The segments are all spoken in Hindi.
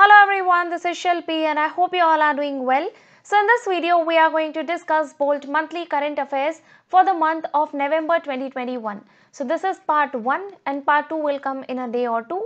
Hello everyone, this is Shilpi, and I hope you all are doing well. So in this video, we are going to discuss Bolt monthly current affairs for the month of November 2021. So this is part 1 and part 2 will come in a day or two.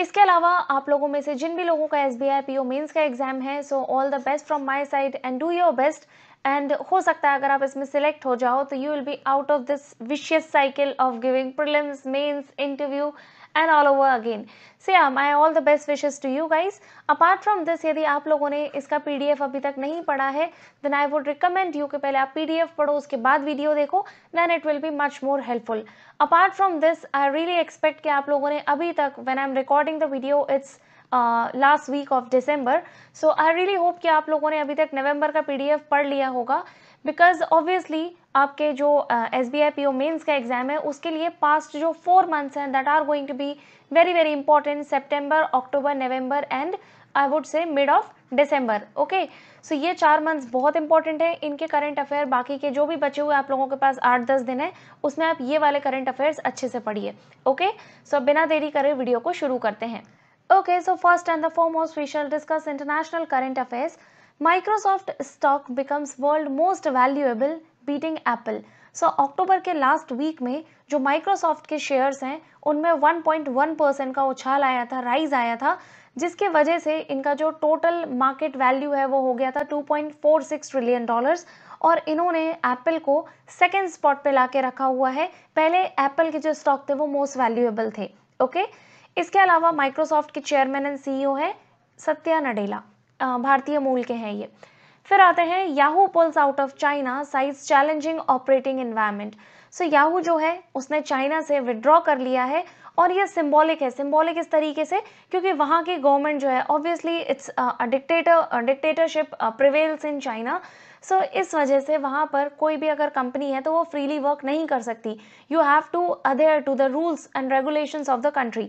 इसके अलावा आप लोगों में से जिन भी लोगों का SBI PO mains का exam है so all the best from my side, and do your best. And हो सकता है अगर आप इसमें select हो जाओ तो you will be out of this vicious cycle of giving prelims, mains, interview. And all over again से या my all the best wishes to you guys apart from this यदि आप लोगों ने इसका पी डी एफ अभी तक नहीं पढ़ा है then I would recommend you कि पहले आप पी डी एफ पढ़ो उसके बाद वीडियो देखो then it will be much more helpful apart from this I really expect कि आप लोगों ने अभी तक when I am recording the video it's last week of December so I really hope कि आप लोगों ने अभी तक नवंबर का पी डी एफ पढ़ लिया होगा बिकॉज ऑब्वियसली आपके जो S B I P O mains का एग्ज़ाम है उसके लिए पास्ट जो फोर मंथ्स हैं that are going to be very very important September October November and I would say mid of December okay so ये चार मंथ्स बहुत इंपॉर्टेंट है इनके करंट अफेयर बाकी के जो भी बचे हुए आप लोगों के पास आठ दस दिन है उसमें आप ये वाले करंट अफेयर्स अच्छे से पढ़िए ओके सो बिना देरी करे वीडियो को शुरू करते हैं so first and the foremost we shall discuss international current affairs Microsoft stock becomes world most valuable beating Apple so October के लास्ट वीक में जो माइक्रोसॉफ्ट के शेयर्स हैं उनमें 1.1 परसेंट का उछाल आया था राइज आया था जिसके वजह से इनका जो टोटल मार्केट वैल्यू है वो हो गया था 2.46 ट्रिलियन डॉलर्स और इन्होंने एप्पल को सेकेंड स्पॉट पे ला के रखा हुआ है पहले एप्पल के जो स्टॉक थे वो मोस्ट वैल्यूएबल थे ओके इसके अलावा माइक्रोसॉफ्ट के चेयरमैन एंड सीईओ है सत्या नडेला भारतीय मूल के हैं ये फिर आते हैं Yahoo pulls out of China साइज challenging operating environment so Yahoo जो है उसने चाइना से विड्रॉ कर लिया है और ये सिंबॉलिक है सिम्बॉलिक इस तरीके से क्योंकि वहाँ की गवर्नमेंट जो है obviously it's dictator dictatorship prevails in China so इस वजह से वहाँ पर कोई भी अगर कंपनी है तो वो फ्रीली वर्क नहीं कर सकती you have to adhere to the rules and regulations of the country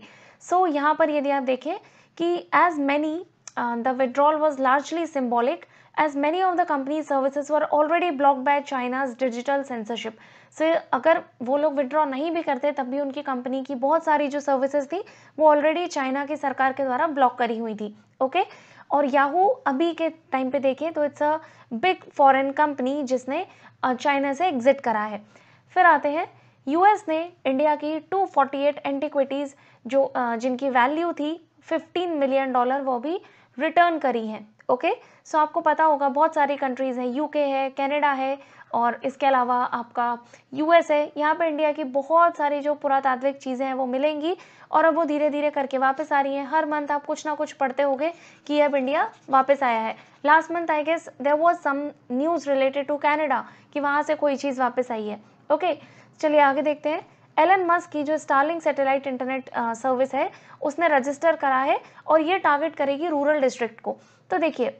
so यहाँ पर यदि आप देखें कि as many uh, the withdrawal was largely symbolic as many of the company's services were already blocked by China's digital censorship. So अगर वो लोग withdraw नहीं भी करते तब भी उनकी कंपनी की बहुत सारी जो सर्विसेज थी वो ऑलरेडी चाइना की सरकार के द्वारा ब्लॉक करी हुई थी ओके okay? और याहू अभी के टाइम पे देखें तो it's a big foreign company जिसने चाइना से एग्जिट करा है फिर आते हैं यूएस ने इंडिया की 248 एंटीक्विटीज़ जो जिनकी वैल्यू थी 15 मिलियन डॉलर वो भी रिटर्न करी हैं ओके सो आपको पता होगा बहुत सारी कंट्रीज़ हैं यूके है कनाडा है और इसके अलावा आपका यूएस है यहाँ पर इंडिया की बहुत सारी जो पुरातात्विक चीज़ें हैं वो मिलेंगी और अब वो धीरे धीरे करके वापस आ रही हैं हर मंथ आप कुछ ना कुछ पढ़ते होंगे कि अब इंडिया वापस आया है last month I guess there was some news related to Canada कि वहाँ से कोई चीज़ वापस आई है ओके चलिए आगे देखते हैं एलन मस्क की जो स्टारलिंग सैटेलाइट इंटरनेट सर्विस है उसने रजिस्टर करा है और ये टारगेट करेगी रूरल डिस्ट्रिक्ट को तो देखिए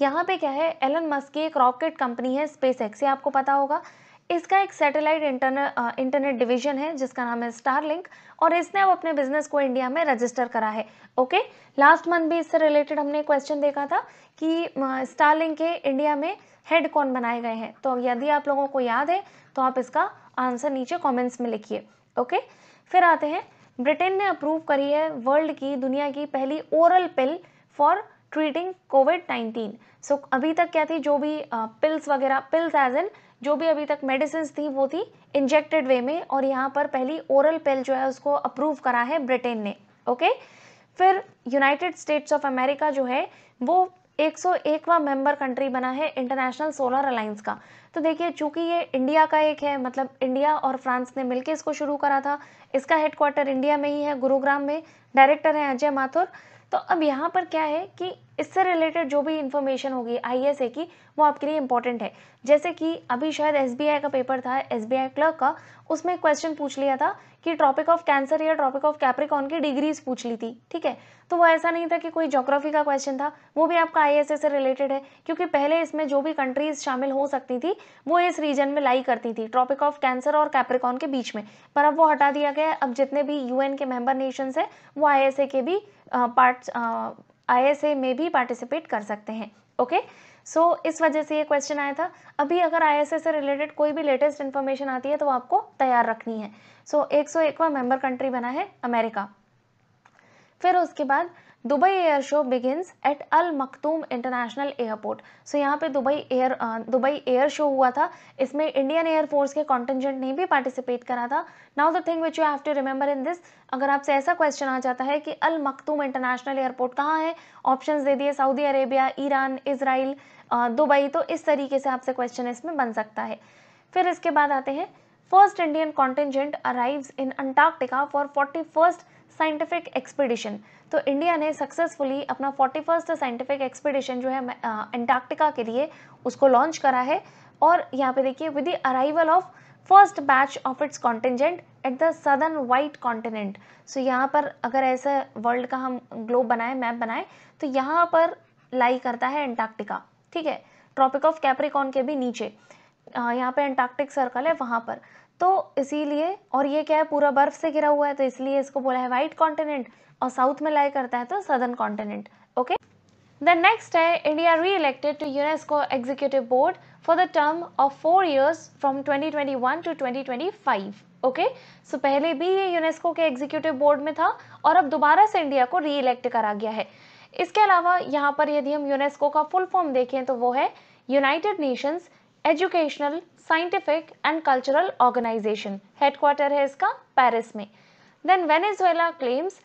यहाँ पे क्या है एलन मस्क की एक रॉकेट कंपनी है स्पेस एक्स ये आपको पता होगा इसका एक सैटेलाइट इंटरनेट इंटरनेट डिवीजन है जिसका नाम है स्टार लिंक और इसने अब अपने बिजनेस को इंडिया में रजिस्टर करा है ओके लास्ट मंथ भी इससे रिलेटेड हमने क्वेश्चन देखा था कि स्टार लिंक के इंडिया में हेड कौन बनाए गए हैं तो यदि आप लोगों को याद है तो आप इसका आंसर नीचे कॉमेंट्स में लिखिए ओके फिर आते हैं ब्रिटेन ने अप्रूव करी है वर्ल्ड की दुनिया की पहली oral pill for treating COVID nineteen so अभी तक क्या थी जो भी पिल्स वगैरह पिल्स एज एन जो भी अभी तक मेडिसिन थी वो थी इंजेक्टेड वे में और यहाँ पर पहली ओरल पेल जो है उसको अप्रूव करा है ब्रिटेन ने ओके फिर यूनाइटेड स्टेट्स ऑफ अमेरिका जो है वो 101वां मेंबर कंट्री बना है इंटरनेशनल सोलर अलायंस का तो देखिए चूंकि ये इंडिया का एक है मतलब इंडिया और फ्रांस ने मिलकर इसको शुरू करा था इसका हेडक्वार्टर इंडिया में ही है गुरुग्राम में डायरेक्टर हैं अजय माथुर तो अब यहाँ पर क्या है कि इससे रिलेटेड जो भी इन्फॉर्मेशन होगी आई ए की वो आपके लिए इम्पोर्टेंट है जैसे कि अभी शायद एस का पेपर था एस क्लर्क का उसमें क्वेश्चन पूछ लिया था कि ट्रॉपिक ऑफ कैंसर या ट्रॉपिक ऑफ कैप्रिकॉन की डिग्रीज पूछ ली थी ठीक है तो वो ऐसा नहीं था कि कोई जोग्राफी का क्वेश्चन था वो भी आपका आई से रिलेटेड है क्योंकि पहले इसमें जो भी कंट्रीज शामिल हो सकती थी वो इस रीजन में लाई करती थी ट्रॉपिक ऑफ कैंसर और कैप्रिकॉन के बीच में पर अब वो हटा दिया गया अब जितने भी यूएन के मेंबर नेशंस हैं वो आई के भी पार्ट आई एस में भी पार्टिसिपेट कर सकते हैं ओके सो so, इस वजह से ये क्वेश्चन आया था अभी अगर आई से रिलेटेड कोई भी लेटेस्ट इन्फॉर्मेशन आती है तो आपको तैयार रखनी है सो so, एकवा मेंबर कंट्री बना है अमेरिका फिर उसके बाद Dubai air show begins at Al Maktoum International Airport so यहाँ पे Dubai air Dubai air show हुआ था इसमें इंडियन एयरफोर्स के कॉन्टेंजेंट ने भी पार्टिसिपेट करा था now the thing which you have to remember in this अगर आपसे ऐसा क्वेश्चन आ जाता है कि अल मखतूम इंटरनेशनल एयरपोर्ट कहाँ है ऑप्शन दे दिए Saudi Arabia Iran Israel Dubai तो इस तरीके से आपसे क्वेश्चन इसमें बन सकता है फिर इसके बाद आते हैं first Indian contingent arrives in Antarctica for forty first scientific expedition तो इंडिया ने सक्सेसफुली अपना फोर्टी फर्स्ट साइंटिफिक एक्सपीडिशन जो है एंटार्क्टिका के लिए उसको लॉन्च करा है और यहाँ पे देखिए with the arrival of first batch of its contingent at the southern white continent so यहाँ पर अगर ऐसे वर्ल्ड का हम ग्लोब बनाए मैप बनाए तो यहाँ पर लाई करता है एंटार्क्टिका ठीक है ट्रॉपिक ऑफ कैप्रिकॉन के भी नीचे यहाँ पे एंटार्क्टिक सर्कल है वहाँ पर तो इसीलिए और ये क्या है पूरा बर्फ से घिरा हुआ है तो इसलिए इसको बोला है वाइट कॉन्टिनेंट और साउथ में लाया करता है तो southern continent okay the next है India reelected to UNESCO executive board for the term of four years from twenty one to five okay so पहले भी ये यूनेस्को के एग्जीक्यूटिव बोर्ड में था और अब दोबारा से इंडिया को री इलेक्ट करा गया है इसके अलावा यहाँ पर यदि हम यूनेस्को का फुल फॉर्म देखें तो वो है United Nations Educational Scientific and Cultural Organization headquarter है इसका पेरिस में then Venezuela claims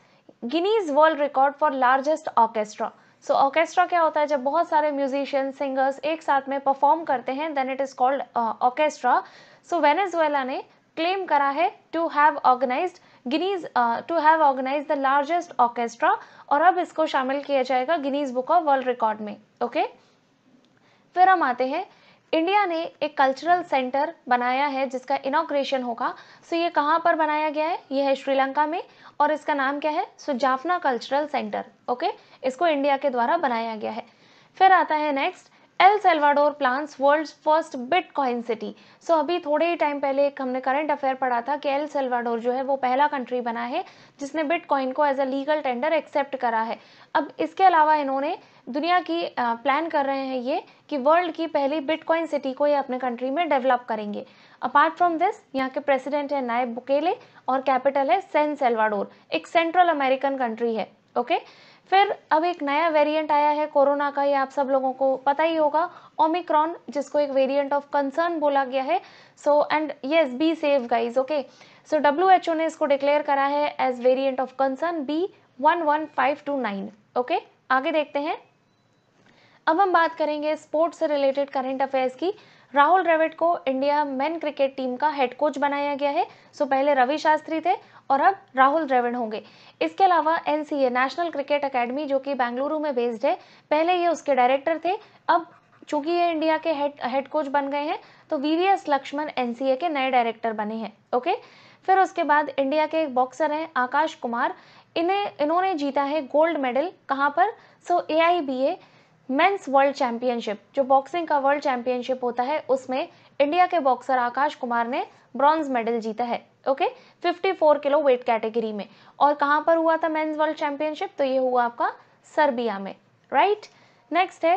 Guinness World Record for largest orchestra so orchestra क्या होता है जब बहुत सारे म्यूजिशियन सिंगर्स एक साथ में परफॉर्म करते हैं then it is called orchestra so Venezuela ने क्लेम करा है to have organize Guinness to have organize the largest orchestra और अब इसको शामिल किया जाएगा Guinness book of world record में ओके okay? फिर हम आते हैं इंडिया ने एक कल्चरल सेंटर बनाया है जिसका इनाग्रेशन होगा सो ये कहाँ पर बनाया गया है ये है श्रीलंका में और इसका नाम क्या है so Jaffna cultural centre okay इसको इंडिया के द्वारा बनाया गया है फिर आता है next El Salvador plans world first bitcoin city so अभी थोड़े ही टाइम पहले एक हमने करंट अफेयर पढ़ा था कि एल सेल्वाडोर जो है वो पहला कंट्री बना है जिसने बिट कॉइन को as a legal tender accept करा है अब इसके अलावा इन्होंने दुनिया की प्लान कर रहे हैं ये कि वर्ल्ड की पहली बिटकॉइन सिटी को ये अपने कंट्री में डेवलप करेंगे अपार्ट फ्रॉम दिस यहाँ के प्रेसिडेंट है नायब बुकेले और कैपिटल है सेंट सेल्वाडोर एक सेंट्रल अमेरिकन कंट्री है ओके फिर अब एक नया वेरिएंट आया है कोरोना का ये आप सब लोगों को पता ही होगा ओमिक्रॉन जिसको एक वेरिएंट ऑफ कंसर्न बोला गया है so and yes be safe guys okay so W ने इसको डिक्लेयर करा है as variant of concern B one one five two nine okay आगे देखते हैं अब हम बात करेंगे स्पोर्ट्स से रिलेटेड करंट अफेयर्स की राहुल द्रविड़ को इंडिया मेन क्रिकेट टीम का हेड कोच बनाया गया है सो पहले रवि शास्त्री थे और अब राहुल द्रविड़ होंगे इसके अलावा एन नेशनल क्रिकेट अकेडमी जो कि बेंगलुरु में बेस्ड है पहले ये उसके डायरेक्टर थे अब चूंकि ये इंडिया के हेड हेड कोच बन गए हैं तो वीवीएस लक्ष्मण एनसीए के नए डायरेक्टर बने हैं ओके फिर उसके बाद इंडिया के एक बॉक्सर हैं आकाश कुमार इन्हें इन्होंने जीता है गोल्ड मेडल कहाँ पर so A I B A men's world championship जो बॉक्सिंग का वर्ल्ड चैंपियनशिप होता है उसमें इंडिया के बॉक्सर आकाश कुमार ने ब्रॉन्ज मेडल जीता है okay okay? 54 kilo weight category में और कहाँ पर हुआ था मेंस वर्ल्ड चैंपियनशिप तो ये हुआ आपका सर्बिया में राइट नेक्स्ट है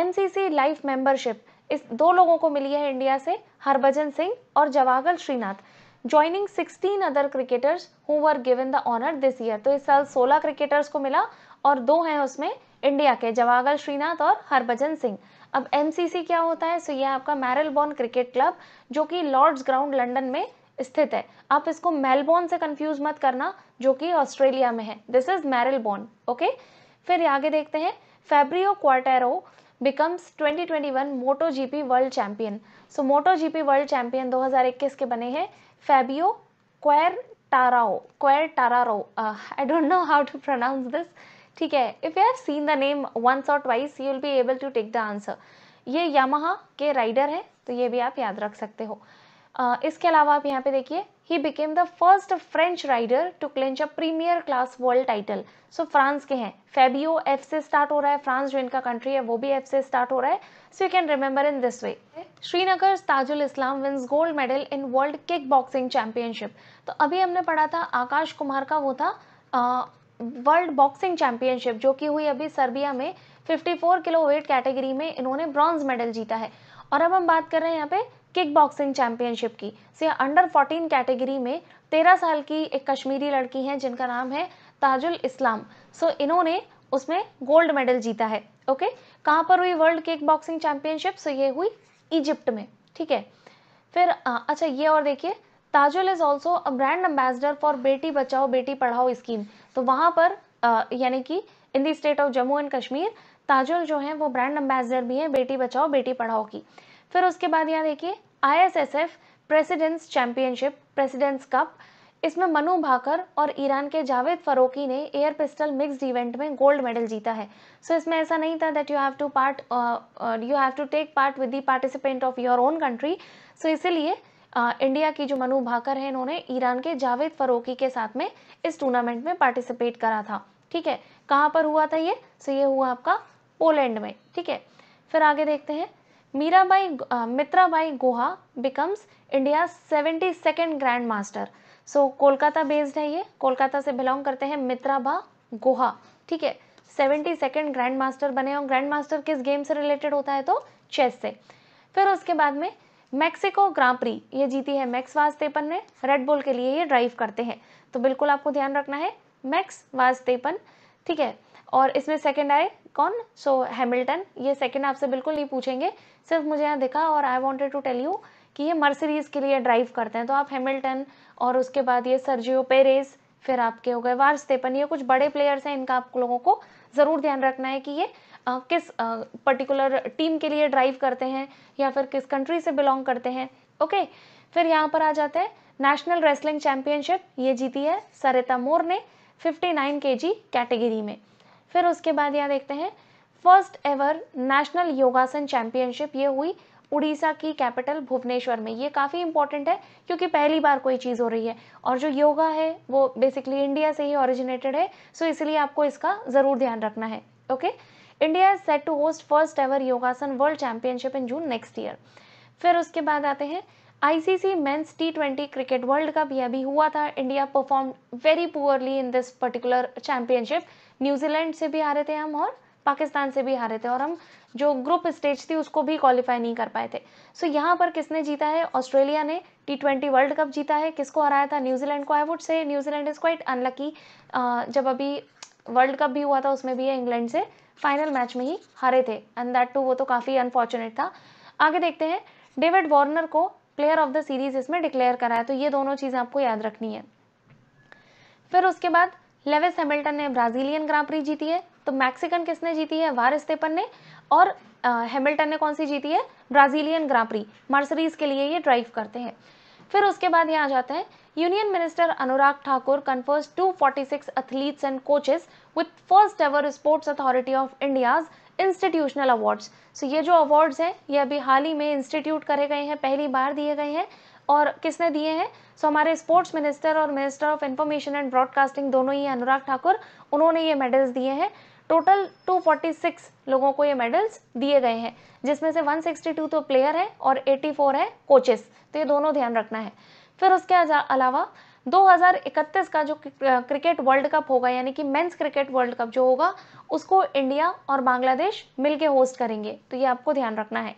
एनसीसी लाइफ मेंबरशिप इस दो लोगों को मिली है इंडिया से हरभजन सिंह और Javagal Srinath joining 16 other cricketers who were given the honour this year तो इस साल 16 क्रिकेटर्स को मिला और दो हैं उसमें इंडिया के जवाहर श्रीनाथ और हरभजन सिंह अब एमसीसी क्या होता है सो यह आपका मैरलबॉर्न क्रिकेट क्लब जो कि लॉर्ड्स ग्राउंड लंडन में स्थित है आप इसको मेलबोर्न से कंफ्यूज मत करना जो कि ऑस्ट्रेलिया में है दिस इज मैरलबॉर्न ओके फिर आगे देखते हैं Fabio Quartararo becomes 2021 Moto GP world champion so Moto GP world champion 2021 के बने हैं Fabio Quartararo Quartararo I don't know how to pronounce this ठीक है if you have seen the name once or twice you will be able to take the answer ये यामाहा के राइडर है तो ये भी आप याद रख सकते हो uh, इसके अलावा आप यहाँ पे देखिए he became the first French rider to clinch a premier class world title so France के हैं फेबियो एफ से स्टार्ट हो रहा है फ्रांस जो इनका कंट्री है वो भी एफ से स्टार्ट हो रहा है so you can remember in this way Srinagar Tajul Islam wins gold medal in world kick boxing championship तो अभी हमने पढ़ा था आकाश कुमार का वो था वर्ल्ड बॉक्सिंग चैंपियनशिप जो कि हुई अभी सर्बिया में 54 किलो वेट कैटेगरी में इन्होंने ब्रॉन्ज मेडल जीता है और अब हम बात कर रहे हैं यहाँ पे किक बॉक्सिंग चैंपियनशिप की से अंडर 14 कैटेगरी में 13 साल की एक कश्मीरी लड़की है जिनका नाम है ताजुल इस्लाम सो इन्होंने उसमें गोल्ड मेडल जीता है ओके कहाँ पर हुई world kick boxing championship so ये हुई इजिप्ट में ठीक है फिर आ, अच्छा ये और देखिए Tajul is also a brand ambassador for Beti Bachao बेटी पढ़ाओ स्कीम तो वहाँ पर यानी कि in the state of Jammu and Kashmir Tajul जो है वो ब्रांड एम्बेसडर भी है बेटी बचाओ बेटी पढ़ाओ की फिर उसके बाद यहाँ देखिए ISSF presidents championship presidents cup इसमें मनु भाकर और ईरान के जावेद फरोकी ने एयर पिस्टल मिक्स्ड इवेंट में गोल्ड मेडल जीता है सो so, इसमें ऐसा नहीं था that you have to part you have to take part with the participant of your own country so इसीलिए इंडिया की जो मनु भाकर है इन्होंने ईरान के जावेद फरोकी के साथ में इस टूर्नामेंट में पार्टिसिपेट करा था ठीक है कहाँ पर हुआ था ये सो ये हुआ आपका पोलैंड में ठीक है फिर आगे देखते हैं Mirabai Mitrabai Guha becomes India seventy second grand grandmaster so Kolkata based है ये कोलकाता से बिलोंग करते हैं मित्राबा गोहा ठीक है सेवेंटी सेकेंड ग्रैंड मास्टर बने और ग्रैंड मास्टर किस गेम से रिलेटेड होता है तो चेस से फिर उसके बाद में मैक्सिको ग्रांप्री ये जीती है मैक्स वास्तेपन ने रेड बुल के लिए ये ड्राइव करते हैं तो बिल्कुल आपको ध्यान रखना है मैक्स वाजतेपन ठीक है और इसमें सेकंड आए कौन सो so, हैमिल्टन ये सेकंड आपसे बिल्कुल नहीं पूछेंगे सिर्फ मुझे यहाँ दिखा और I wanted to tell you कि ये मर्सरीज के लिए ड्राइव करते हैं तो आप हैमिल्टन और उसके बाद ये सर्जियो पेरेस फिर आपके हो गए वार्स्तेपन ये कुछ बड़े प्लेयर्स हैं इनका आप लोगों को ज़रूर ध्यान रखना है कि ये आ, किस आ, पर्टिकुलर टीम के लिए ड्राइव करते हैं या फिर किस कंट्री से बिलोंग करते हैं ओके फिर यहाँ पर आ जाते हैं नेशनल रेसलिंग चैंपियनशिप ये जीती है सरिता मोर ने 59 केजी कैटेगरी में फिर उसके बाद यहाँ देखते हैं first ever national yogasana championship ये हुई उड़ीसा की कैपिटल भुवनेश्वर में ये काफ़ी इंपॉर्टेंट है क्योंकि पहली बार कोई चीज़ हो रही है और जो योगा है वो बेसिकली इंडिया से ही ओरिजिनेटेड है सो इसलिए आपको इसका ज़रूर ध्यान रखना है okay India is set to host first ever yogasana world championship in June next year फिर उसके बाद आते हैं ICC men's T twenty cricket world cup यह भी हुआ था India perform very poorly in this particular championship New Zealand से भी हारे थे हम और पाकिस्तान से भी हारे थे और हम जो ग्रुप स्टेज थी उसको भी क्वालिफाई नहीं कर पाए थे सो so, यहाँ पर किसने जीता है ऑस्ट्रेलिया ने टी ट्वेंटी वर्ल्ड कप जीता है किसको हराया था न्यूजीलैंड को I would say New Zealand is quite unlucky जब अभी वर्ल्ड कप भी हुआ था उसमें भी ये इंग्लैंड से फाइनल मैच में ही हारे थे एंड दैट टू वो तो काफ़ी अनफॉर्चुनेट था आगे देखते हैं डेविड वार्नर को प्लेयर ऑफ द सीरीज इसमें डिक्लेयर करा है तो ये दोनों चीज़ आपको याद रखनी है फिर उसके बाद लेविस हैमिल्टन ने ब्राजीलियन ग्रां जीती है तो मैक्सिकन किसने जीती है वार स्टेपन ने और हैमिल्टन ने कौन सी जीती है ब्राजीलियन ग्रां मर्सरीज के लिए ये ड्राइव करते हैं फिर उसके बाद यहाँ जाते हैं union minister Anurag Thakur confers 246 athletes and coaches with first ever sports authority of India's institutional awards so ये जो अवार्ड्स हैं ये अभी हाल ही में इंस्टीट्यूट करे गए हैं पहली बार दिए गए हैं और किसने दिए हैं सो हमारे स्पोर्ट्स मिनिस्टर और minister of information and broadcasting दोनों ही अनुराग ठाकुर उन्होंने ये मेडल्स दिए हैं टोटल 246 लोगों को ये मेडल्स दिए गए हैं जिसमें से 162 तो प्लेयर है और 84 है कोचेस तो ये दोनों ध्यान रखना है फिर उसके अलावा 2031 का जो क्रिकेट वर्ल्ड कप होगा यानी कि मेंस क्रिकेट वर्ल्ड कप जो होगा उसको इंडिया और बांग्लादेश मिलके होस्ट करेंगे तो ये आपको ध्यान रखना है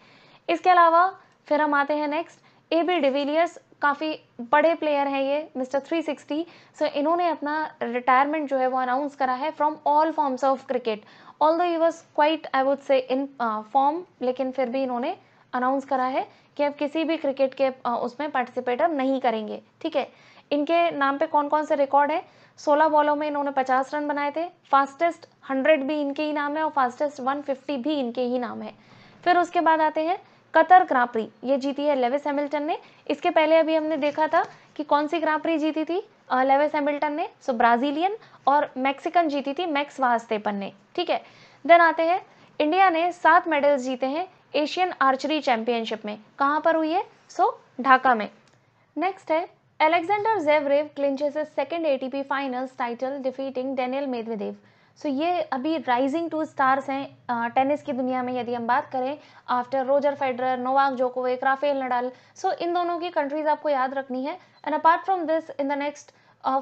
इसके अलावा फिर हम आते हैं नेक्स्ट ए बी डिविलियर्स काफ़ी बड़े प्लेयर हैं ये मिस्टर 360 सो इन्होंने अपना रिटायरमेंट जो है वो अनाउंस करा है from all forms of cricket although he was quite I would say in form लेकिन फिर भी इन्होंने अनाउंस करा है कि अब किसी भी क्रिकेट के uh, उसमें पार्टिसिपेट अब नहीं करेंगे ठीक है इनके नाम पे कौन कौन से रिकॉर्ड है सोलह बॉलों में इन्होंने पचास रन बनाए थे फास्टेस्ट हंड्रेड भी इनके ही नाम है और फास्टेस्ट वन फिफ्टी भी इनके ही नाम है फिर उसके बाद आते हैं कतर ग्रांप्री ये जीती है लेविस हैमिल्टन ने इसके पहले अभी हमने देखा था कि कौन सी ग्रांप्री जीती थी लेविस हैमिल्टन ने सो ब्राज़ीलियन और मैक्सिकन जीती थी मैक्स वास्तेपन ने ठीक है देन आते हैं इंडिया ने सात मेडल्स जीते हैं एशियन आर्चरी चैंपियनशिप में कहाँ पर हुई है सो so, ढाका में नेक्स्ट है Zverev Zverev clinches his second ATP title defeating Daniel Daniel Medvedev. So ये अभी राइजिंग टू स्टार्स हैं टेनिस की दुनिया में यदि हम बात करें after Roger Federer Novak Djokovic Rafael Nadal so इन दोनों की कंट्रीज आपको याद रखनी है and apart from this in the next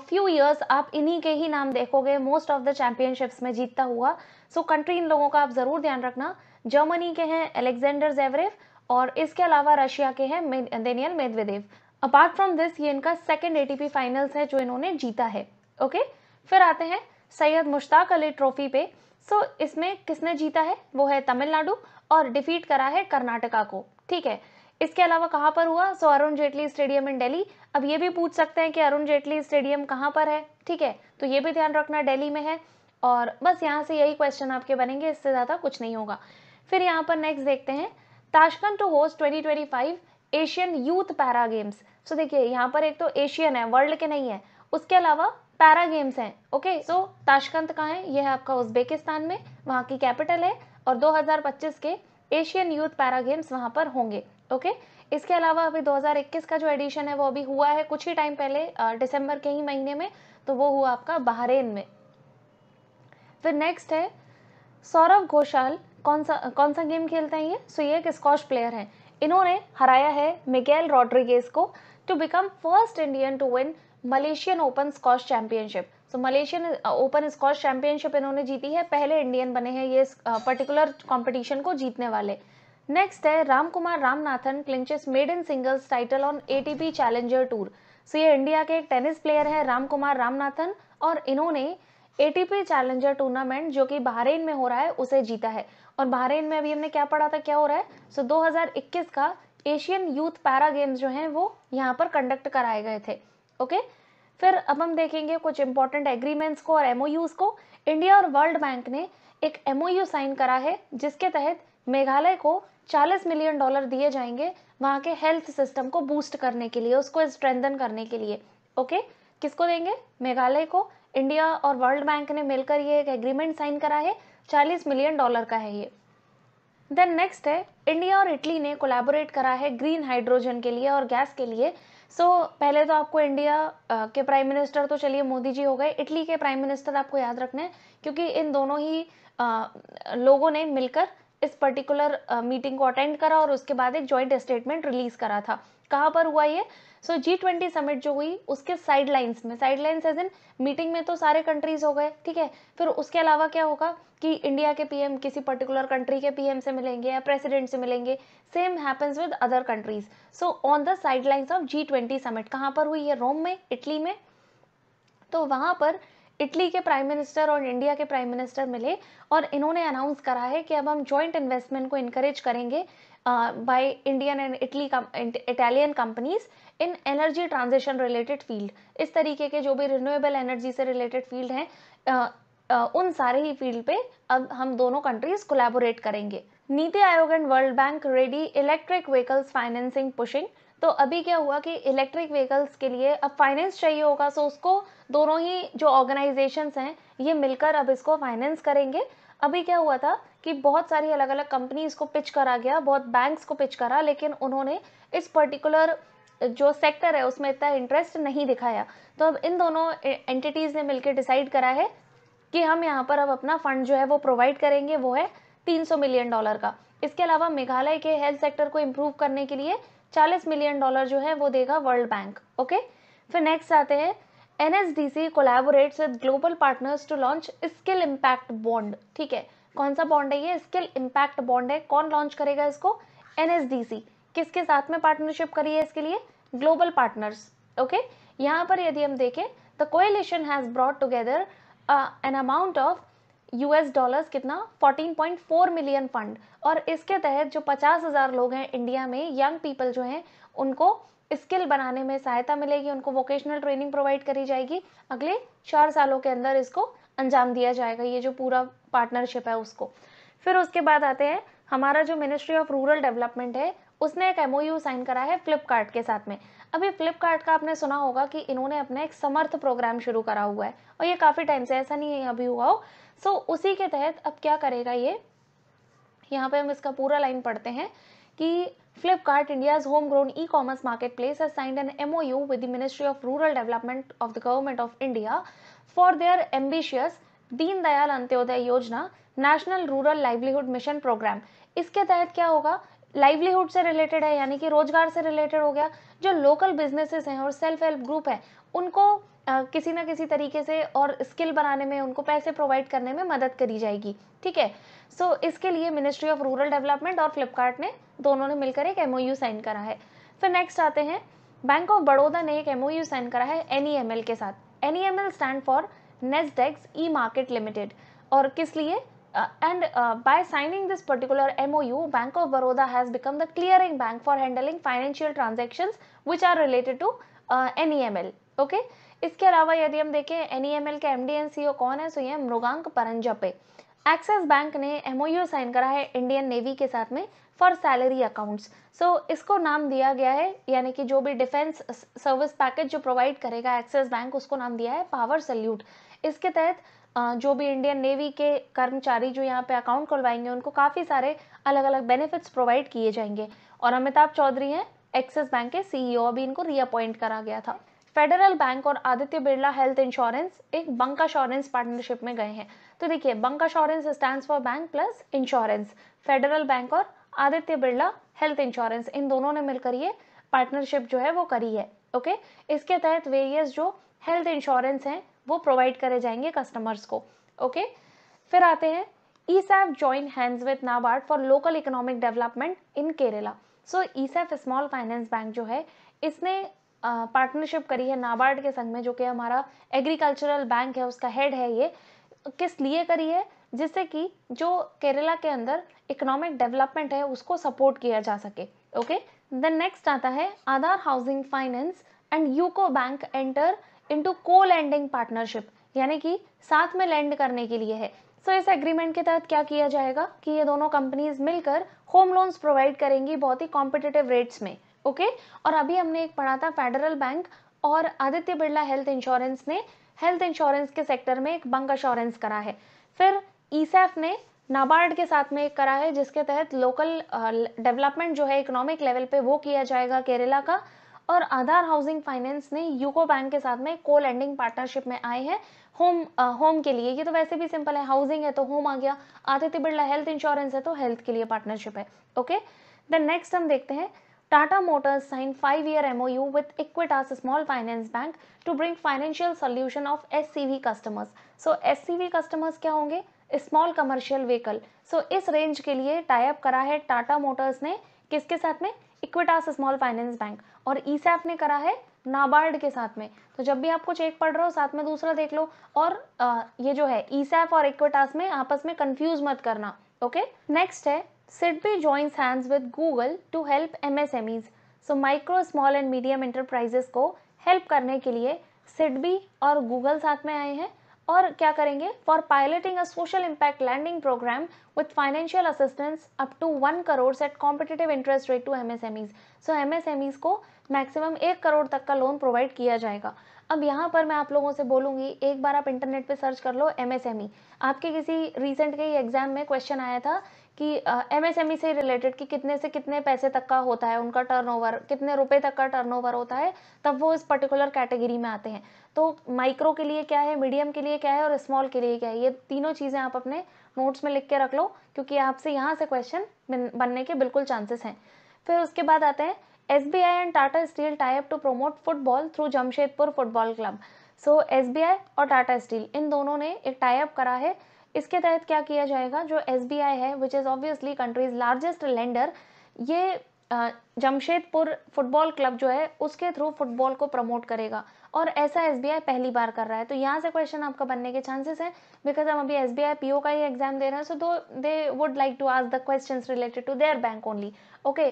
few years आप इन्हीं के ही नाम देखोगे मोस्ट ऑफ द चैंपियनशिप्स में जीतता हुआ सो so, कंट्री इन लोगों का आप ज़रूर ध्यान रखना जर्मनी के हैं एलेक्जेंडर जेवरेव और इसके अलावा रशिया के हैं Daniel Medvedev apart from this ये इनका सेकेंड एटीपी फाइनल्स है जो इन्होंने जीता है ओके फिर आते हैं सैयद मुश्ताक अली ट्रॉफी पे सो so, इसमें किसने जीता है वो है तमिलनाडु और डिफीट करा है कर्नाटका को ठीक है इसके अलावा कहाँ पर हुआ so Arun Jaitley stadium in Delhi अब ये भी पूछ सकते हैं कि अरुण जेटली स्टेडियम कहाँ पर है ठीक है तो ये भी ध्यान रखना दिल्ली में है और बस यहाँ से यही क्वेश्चन आपके बनेंगे इससे ज़्यादा कुछ नहीं होगा फिर यहाँ पर नेक्स्ट देखते हैं Tashkent to host twenty Asian youth para games so देखिए यहाँ पर एक तो एशियन है वर्ल्ड के नहीं है उसके अलावा पैरा गेम्स हैं ओके सो ताशकंद कहाँ है यह है आपका उज्बेकिस्तान में वहाँ की कैपिटल है और 2025 के एशियन यूथ पैरा गेम्स वहाँ पर होंगे ओके इसके अलावा अभी 2021 का जो एडिशन है वो अभी हुआ है कुछ ही टाइम पहले दिसंबर के ही महीने में तो वो हुआ आपका बहरेन में फिर नेक्स्ट है सौरभ घोषाल कौन सा कौन सा गेम खेलते हैं ये सो ये एक स्कॉश प्लेयर हैं इन्होंने हराया है मिगेल रॉड्रिगेस को to become first Indian to win malaysian open squash championship so malaysian uh, open squash championship इन्होंने जीती है पहले इंडियन बने हैं ये पर्टिकुलर uh, कंपटीशन को जीतने वाले नेक्स्ट है Ramkumar Ramanathan clinches maiden singles title on ATP challenger tour so ये इंडिया के एक टेनिस प्लेयर है रामकुमार रामनाथन और इन्होंने एटीपी चैलेंजर टूर्नामेंट जो कि बहरीन में हो रहा है उसे जीता है और बहरीन में अभी हमने क्या पढ़ा था क्या हो रहा है सो so, 2021 का एशियन यूथ पैरा गेम्स जो हैं वो यहाँ पर कंडक्ट कराए गए थे ओके फिर अब हम देखेंगे कुछ इंपॉर्टेंट एग्रीमेंट्स को और एमओयूज को इंडिया और वर्ल्ड बैंक ने एक एमओयू साइन करा है जिसके तहत मेघालय को 40 मिलियन डॉलर दिए जाएंगे वहाँ के हेल्थ सिस्टम को बूस्ट करने के लिए उसको स्ट्रेंथन करने के लिए ओके किसको देंगे मेघालय को इंडिया और वर्ल्ड बैंक ने मिलकर ये एक एग्रीमेंट साइन करा है 40 मिलियन डॉलर का है ये देन नेक्स्ट है इंडिया और इटली ने कोलैबोरेट करा है ग्रीन हाइड्रोजन के लिए और गैस के लिए सो so, पहले तो आपको इंडिया के प्राइम मिनिस्टर तो चलिए मोदी जी हो गए इटली के प्राइम मिनिस्टर आपको याद रखने क्योंकि इन दोनों ही आ, लोगों ने मिलकर इस पर्टिकुलर मीटिंग को अटेंड करा और उसके बाद एक ज्वाइंट स्टेटमेंट रिलीज करा था कहाँ पर हुआ ये सो जी ट्वेंटी समिट जो हुई उसके साइड लाइन्स में sidelines as in meeting में तो सारे कंट्रीज हो गए ठीक है फिर उसके अलावा क्या होगा कि इंडिया के पीएम किसी पर्टिकुलर कंट्री के पीएम से मिलेंगे या प्रेसिडेंट से मिलेंगे same happens with other countries so on the sidelines of G twenty summit कहाँ पर हुई है रोम में इटली में तो वहाँ पर इटली के प्राइम मिनिस्टर और इंडिया के प्राइम मिनिस्टर मिले और इन्होंने अनाउंस करा है कि अब हम जॉइंट इन्वेस्टमेंट को इनकरेज करेंगे by Indian and Italy Italian companies in energy transition related field इस तरीके के जो भी रिन्यूएबल एनर्जी से रिलेटेड फील्ड हैं uh, उन सारे ही फील्ड पे अब हम दोनों कंट्रीज कोलैबोरेट करेंगे NITI Aayog and world bank ready electric vehicles financing pushing तो अभी क्या हुआ कि इलेक्ट्रिक व्हीकल्स के लिए अब फाइनेंस चाहिए होगा सो उसको दोनों ही जो ऑर्गेनाइजेशन हैं ये मिलकर अब इसको फाइनेंस करेंगे अभी क्या हुआ था कि बहुत सारी अलग अलग कंपनीज को पिच करा गया बहुत बैंक्स को पिच करा लेकिन उन्होंने इस पर्टिकुलर जो सेक्टर है उसमें इतना इंटरेस्ट नहीं दिखाया तो अब इन दोनों एंटिटीज़ ने मिलकर डिसाइड करा है कि हम यहाँ पर अब अपना फंड जो है वो प्रोवाइड करेंगे वो है 300 मिलियन डॉलर का इसके अलावा मेघालय के हेल्थ सेक्टर को इम्प्रूव करने के लिए 40 मिलियन डॉलर जो है वो देगा वर्ल्ड बैंक ओके फिर नेक्स्ट आते हैं N S D C collaborates with global partners to launch skill impact bond ठीक है कौन सा बॉन्ड है ये स्किल इम्पैक्ट बॉन्ड है कौन लॉन्च करेगा इसको एन किसके साथ में पार्टनरशिप करी है इसके लिए ग्लोबल पार्टनर्स ओके यहाँ पर यदि हम देखें the coalition has brought together an amount of US dollars कितना 14.4 मिलियन फंड और इसके तहत जो पचास हज़ार लोग हैं इंडिया में यंग पीपल जो हैं उनको स्किल बनाने में सहायता मिलेगी उनको वोकेशनल ट्रेनिंग प्रोवाइड करी जाएगी अगले चार सालों के अंदर इसको अंजाम दिया जाएगा ये जो पूरा पार्टनरशिप है उसको फिर उसके बाद आते हैं हमारा जो मिनिस्ट्री ऑफ रूरल डेवलपमेंट है उसने एक एमओयू साइन करा है फ्लिपकार्ट के साथ में अभी फ्लिपकार्ट का आपने सुना होगा कि इन्होंने अपना एक समर्थ प्रोग्राम शुरू करा हुआ है और ये काफ़ी टाइम से ऐसा नहीं है अभी हुआ हो सो so, उसी के तहत अब क्या करेगा ये यहाँ पे हम इसका पूरा लाइन पढ़ते हैं कि Flipkart India home grown e commerce marketplace has signed an M with the of rural development of the government of India for their ambitious Deen Dayal Antyodaya Yojana national rural livelihood mission programme इसके तहत क्या होगा लाइवलीहुड से रिलेटेड है यानी कि रोजगार से रिलेटेड हो गया जो लोकल बिजनेसेस हैं और सेल्फ हेल्प ग्रुप है उनको आ, किसी ना किसी तरीके से और स्किल बनाने में उनको पैसे प्रोवाइड करने में मदद करी जाएगी ठीक है सो so, इसके लिए मिनिस्ट्री ऑफ रूरल डेवलपमेंट और फ्लिपकार्ट ने दोनों ने मिलकर एक एमओयू साइन करा है फिर नेक्स्ट आते हैं बैंक ऑफ बड़ौदा ने एक एमओयू साइन करा है एन e के साथ N stand for Nesdex e market limited और किस लिए Uh, and uh, by signing this particular MOU, Bank of Baroda has become the clearing bank for handling financial transactions which are related to uh, NEML. Okay. इसके अलावा यदि हम देखें NEML के MD and CEO कौन है तो ये मृगांक परंजपे एक्सिस बैंक ने MOU साइन करा है इंडियन नेवी के साथ में फॉर सैलरी अकाउंट्स सो इसको नाम दिया गया है यानी कि जो भी डिफेंस सर्विस पैकेज जो प्रोवाइड करेगा एक्सिस बैंक उसको नाम दिया है पावर सल्यूट इसके तहत जो भी इंडियन नेवी के कर्मचारी जो यहाँ पे अकाउंट खुलवाएंगे उनको काफ़ी सारे अलग अलग बेनिफिट्स प्रोवाइड किए जाएंगे और अमिताभ चौधरी हैं एक्सिस बैंक के सीईओ e भी इनको रीअपॉइंट करा गया था फेडरल बैंक और आदित्य बिरला हेल्थ इंश्योरेंस एक बंक अश्योरेंस पार्टनरशिप में गए हैं तो देखिए bancassurance stand for bank plus insurance Federal Bank और आदित्य बिरला हेल्थ इंश्योरेंस इन दोनों ने मिलकर ये पार्टनरशिप जो है वो करी है ओके इसके तहत वेरियस जो हेल्थ इंश्योरेंस हैं वो प्रोवाइड करे जाएंगे कस्टमर्स को ओके फिर आते हैं ESAF join hands with NABARD for local economic development in Kerala so ESAF small finance bank जो है इसने पार्टनरशिप करी है नाबार्ड के संग में जो कि हमारा एग्रीकल्चरल बैंक है उसका हेड है ये किस लिए करी है जिससे कि जो केरला के अंदर इकोनॉमिक डेवलपमेंट है उसको सपोर्ट किया जा सके ओके देन नेक्स्ट आता है Aadhaar housing finance and UCO bank enter into co lending partnership यानी कि साथ में लैंड करने के लिए है सो so, इस एग्रीमेंट के तहत क्या किया जाएगा कि ये दोनों कंपनीज मिलकर होम लोन्स प्रोवाइड करेंगी बहुत ही कॉम्पिटेटिव रेट्स में ओके okay? और अभी हमने एक पढ़ा था फेडरल बैंक और आदित्य बिरला हेल्थ इंश्योरेंस ने हेल्थ इंश्योरेंस के सेक्टर में एक बंक अश्योरेंस करा है फिर ईसैफ e ने नाबार्ड के साथ में एक करा है जिसके तहत लोकल डेवलपमेंट uh, जो है इकोनॉमिक लेवल पे वो किया जाएगा केरला का और आधार हाउसिंग फाइनेंस ने यूको बैंक के साथ में को लैंडिंग पार्टनरशिप में आए हैं होम होम के लिए ये तो वैसे भी सिंपल है हाउसिंग है तो होम आ गया आदित्य बिरला हेल्थ इंश्योरेंस है तो हेल्थ के लिए पार्टनरशिप है ओके देन नेक्स्ट हम देखते हैं Tata Motors signed 5-year MOU with Equitas Small Finance Bank to bring financial solution of SCV customers. So SCV customers क्या होंगे स्मॉल कमर्शियल व्हीकल सो इस रेंज के लिए टाइप करा है टाटा मोटर्स ने किसके साथ में इक्विटास स्मॉल फाइनेंस बैंक और ईसैप e ने करा है नाबार्ड के साथ में तो जब भी आप कुछ एक पढ़ रहे हो साथ में दूसरा देख लो और आ, ये जो है ईसैप e और इक्विटास में आपस में कंफ्यूज मत करना ओके नेक्स्ट है SIDBI joins hands with Google to help MSMEs so micro small and medium enterprises को हेल्प करने के लिए सिडबी और गूगल साथ में आए हैं और क्या करेंगे for piloting a social impact lending programme with financial assistance up to one crore at competitive interest rate to MSMEs so MSMEs को मैक्सिमम एक करोड़ तक का लोन प्रोवाइड किया जाएगा अब यहाँ पर मैं आप लोगों से बोलूंगी एक बार आप इंटरनेट पे सर्च कर लो एमएसएमई e। आपके किसी रिसेंट के एग्जाम में क्वेश्चन आया था कि एमएसएमई e से रिलेटेड कि कितने से कितने पैसे तक का होता है उनका टर्नओवर कितने रुपए तक का टर्नओवर होता है तब वो इस पर्टिकुलर कैटेगरी में आते हैं तो माइक्रो के लिए क्या है मीडियम के लिए क्या है और स्मॉल के लिए क्या है ये तीनों चीज़ें आप अपने नोट्स में लिख के रख लो क्योंकि आपसे यहाँ से क्वेश्चन बनने के बिल्कुल चांसेस हैं फिर उसके बाद आते हैं S B I and Tata Steel tie up to promote football through Jamshedpur Football Club so S B I और टाटा स्टील इन दोनों ने एक टाइप करा है इसके तहत क्या किया जाएगा जो एस है which is obviously country's largest lender ये जमशेदपुर फुटबॉल क्लब जो है उसके थ्रू फुटबॉल को प्रमोट करेगा और ऐसा एस पहली बार कर रहा है तो यहाँ से क्वेश्चन आपका बनने के चांसेस हैं बिकॉज हम अभी एस बी का ही एग्जाम दे रहे हैं so though they would like to ask the question related to their bank only okay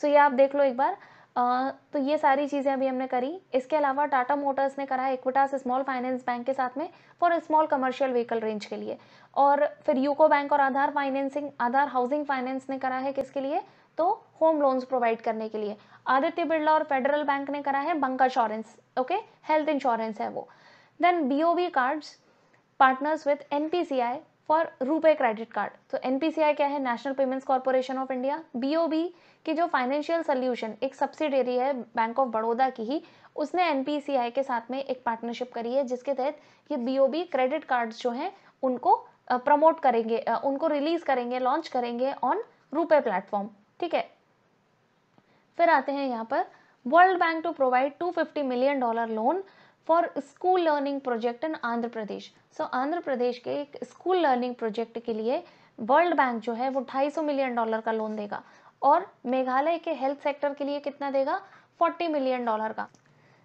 so ये आप देख लो एक बार तो ये सारी चीज़ें अभी हमने करी इसके अलावा टाटा मोटर्स ने करा है इक्विटास स्मॉल फाइनेंस बैंक के साथ में for small commercial vehicle range के लिए और फिर यूको बैंक और Aadhar financing Aadhar housing finance ने करा है किसके लिए तो होम लोन्स प्रोवाइड करने के लिए आदित्य बिरला और फेडरल बैंक ने करा है bank insurance okay health insurance है वो then B cards partners with N for RuPay credit card तो एनपीसीआई क्या है National Payments Corporation of India BOB की जो फाइनेंशियल सोल्यूशन एक सब्सिडरी है बैंक ऑफ बड़ौदा की ही उसने एनपीसीआई के साथ में एक पार्टनरशिप करी है जिसके तहत ये बीओबी क्रेडिट कार्ड जो हैं उनको प्रमोट करेंगे उनको रिलीज करेंगे लॉन्च करेंगे ऑन रुपे प्लेटफॉर्म ठीक है फिर आते हैं यहाँ पर World Bank to provide 250 million dollar loan for school learning project in Andhra Pradesh so Andhra Pradesh के एक स्कूल लर्निंग प्रोजेक्ट के लिए वर्ल्ड बैंक जो है वो 250 मिलियन डॉलर का लोन देगा और मेघालय के हेल्थ सेक्टर के लिए कितना देगा 40 मिलियन डॉलर का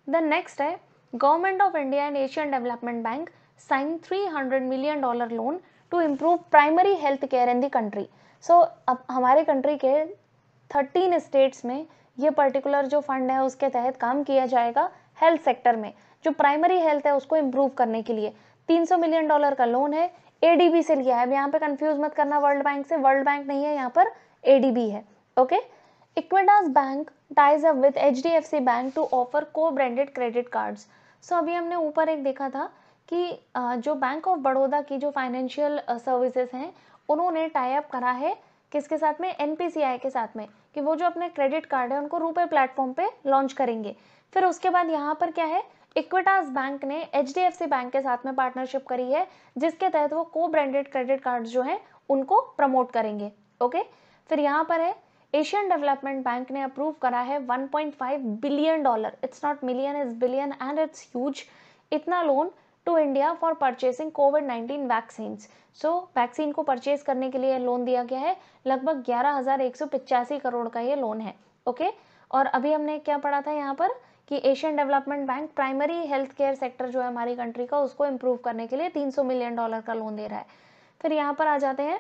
द नेक्स्ट है government of India and Asian Development Bank sign 300 million dollar loan to improve primary health care in the country so अब हमारे कंट्री के थर्टीन स्टेट्स में ये पर्टिकुलर जो फंड है उसके तहत काम किया जाएगा हेल्थ सेक्टर में जो प्राइमरी हेल्थ है उसको इम्प्रूव करने के लिए 300 मिलियन डॉलर का लोन है एडीबी से लिया है यहाँ पे कंफ्यूज मत करना वर्ल्ड बैंक से वर्ल्ड बैंक नहीं है यहाँ पर एडीबी है okay Equitas bank ties up with H bank to offer co branded credit cards so अभी हमने ऊपर एक देखा था कि जो बैंक ऑफ बड़ौदा की जो फाइनेंशियल सर्विसेज हैं उन्होंने टाइप करा है किसके साथ में एन के साथ में कि वो जो अपने क्रेडिट कार्ड है उनको रूपे प्लेटफॉर्म पे लॉन्च करेंगे फिर उसके बाद यहाँ पर क्या है इक्विटास बैंक ने एच बैंक के साथ में पार्टनरशिप करी है जिसके तहत वो को ब्रांडेड क्रेडिट कार्ड जो है उनको प्रमोट करेंगे ओके फिर यहाँ पर है एशियन डेवलपमेंट बैंक ने अप्रूव करा है 1.5 billion dollar it's not million is billion and it's huge इतना loan to India for purchasing covid 19 vaccine so vaccine को परचेज करने के लिए लोन दिया गया है लगभग ग्यारह करोड़ का ये लोन है ओके okay? और अभी हमने क्या पढ़ा था यहाँ पर कि Asian Development Bank primary health care sector जो है हमारी कंट्री का उसको इम्प्रूव करने के लिए 300 मिलियन डॉलर का लोन दे रहा है फिर यहाँ पर आ जाते हैं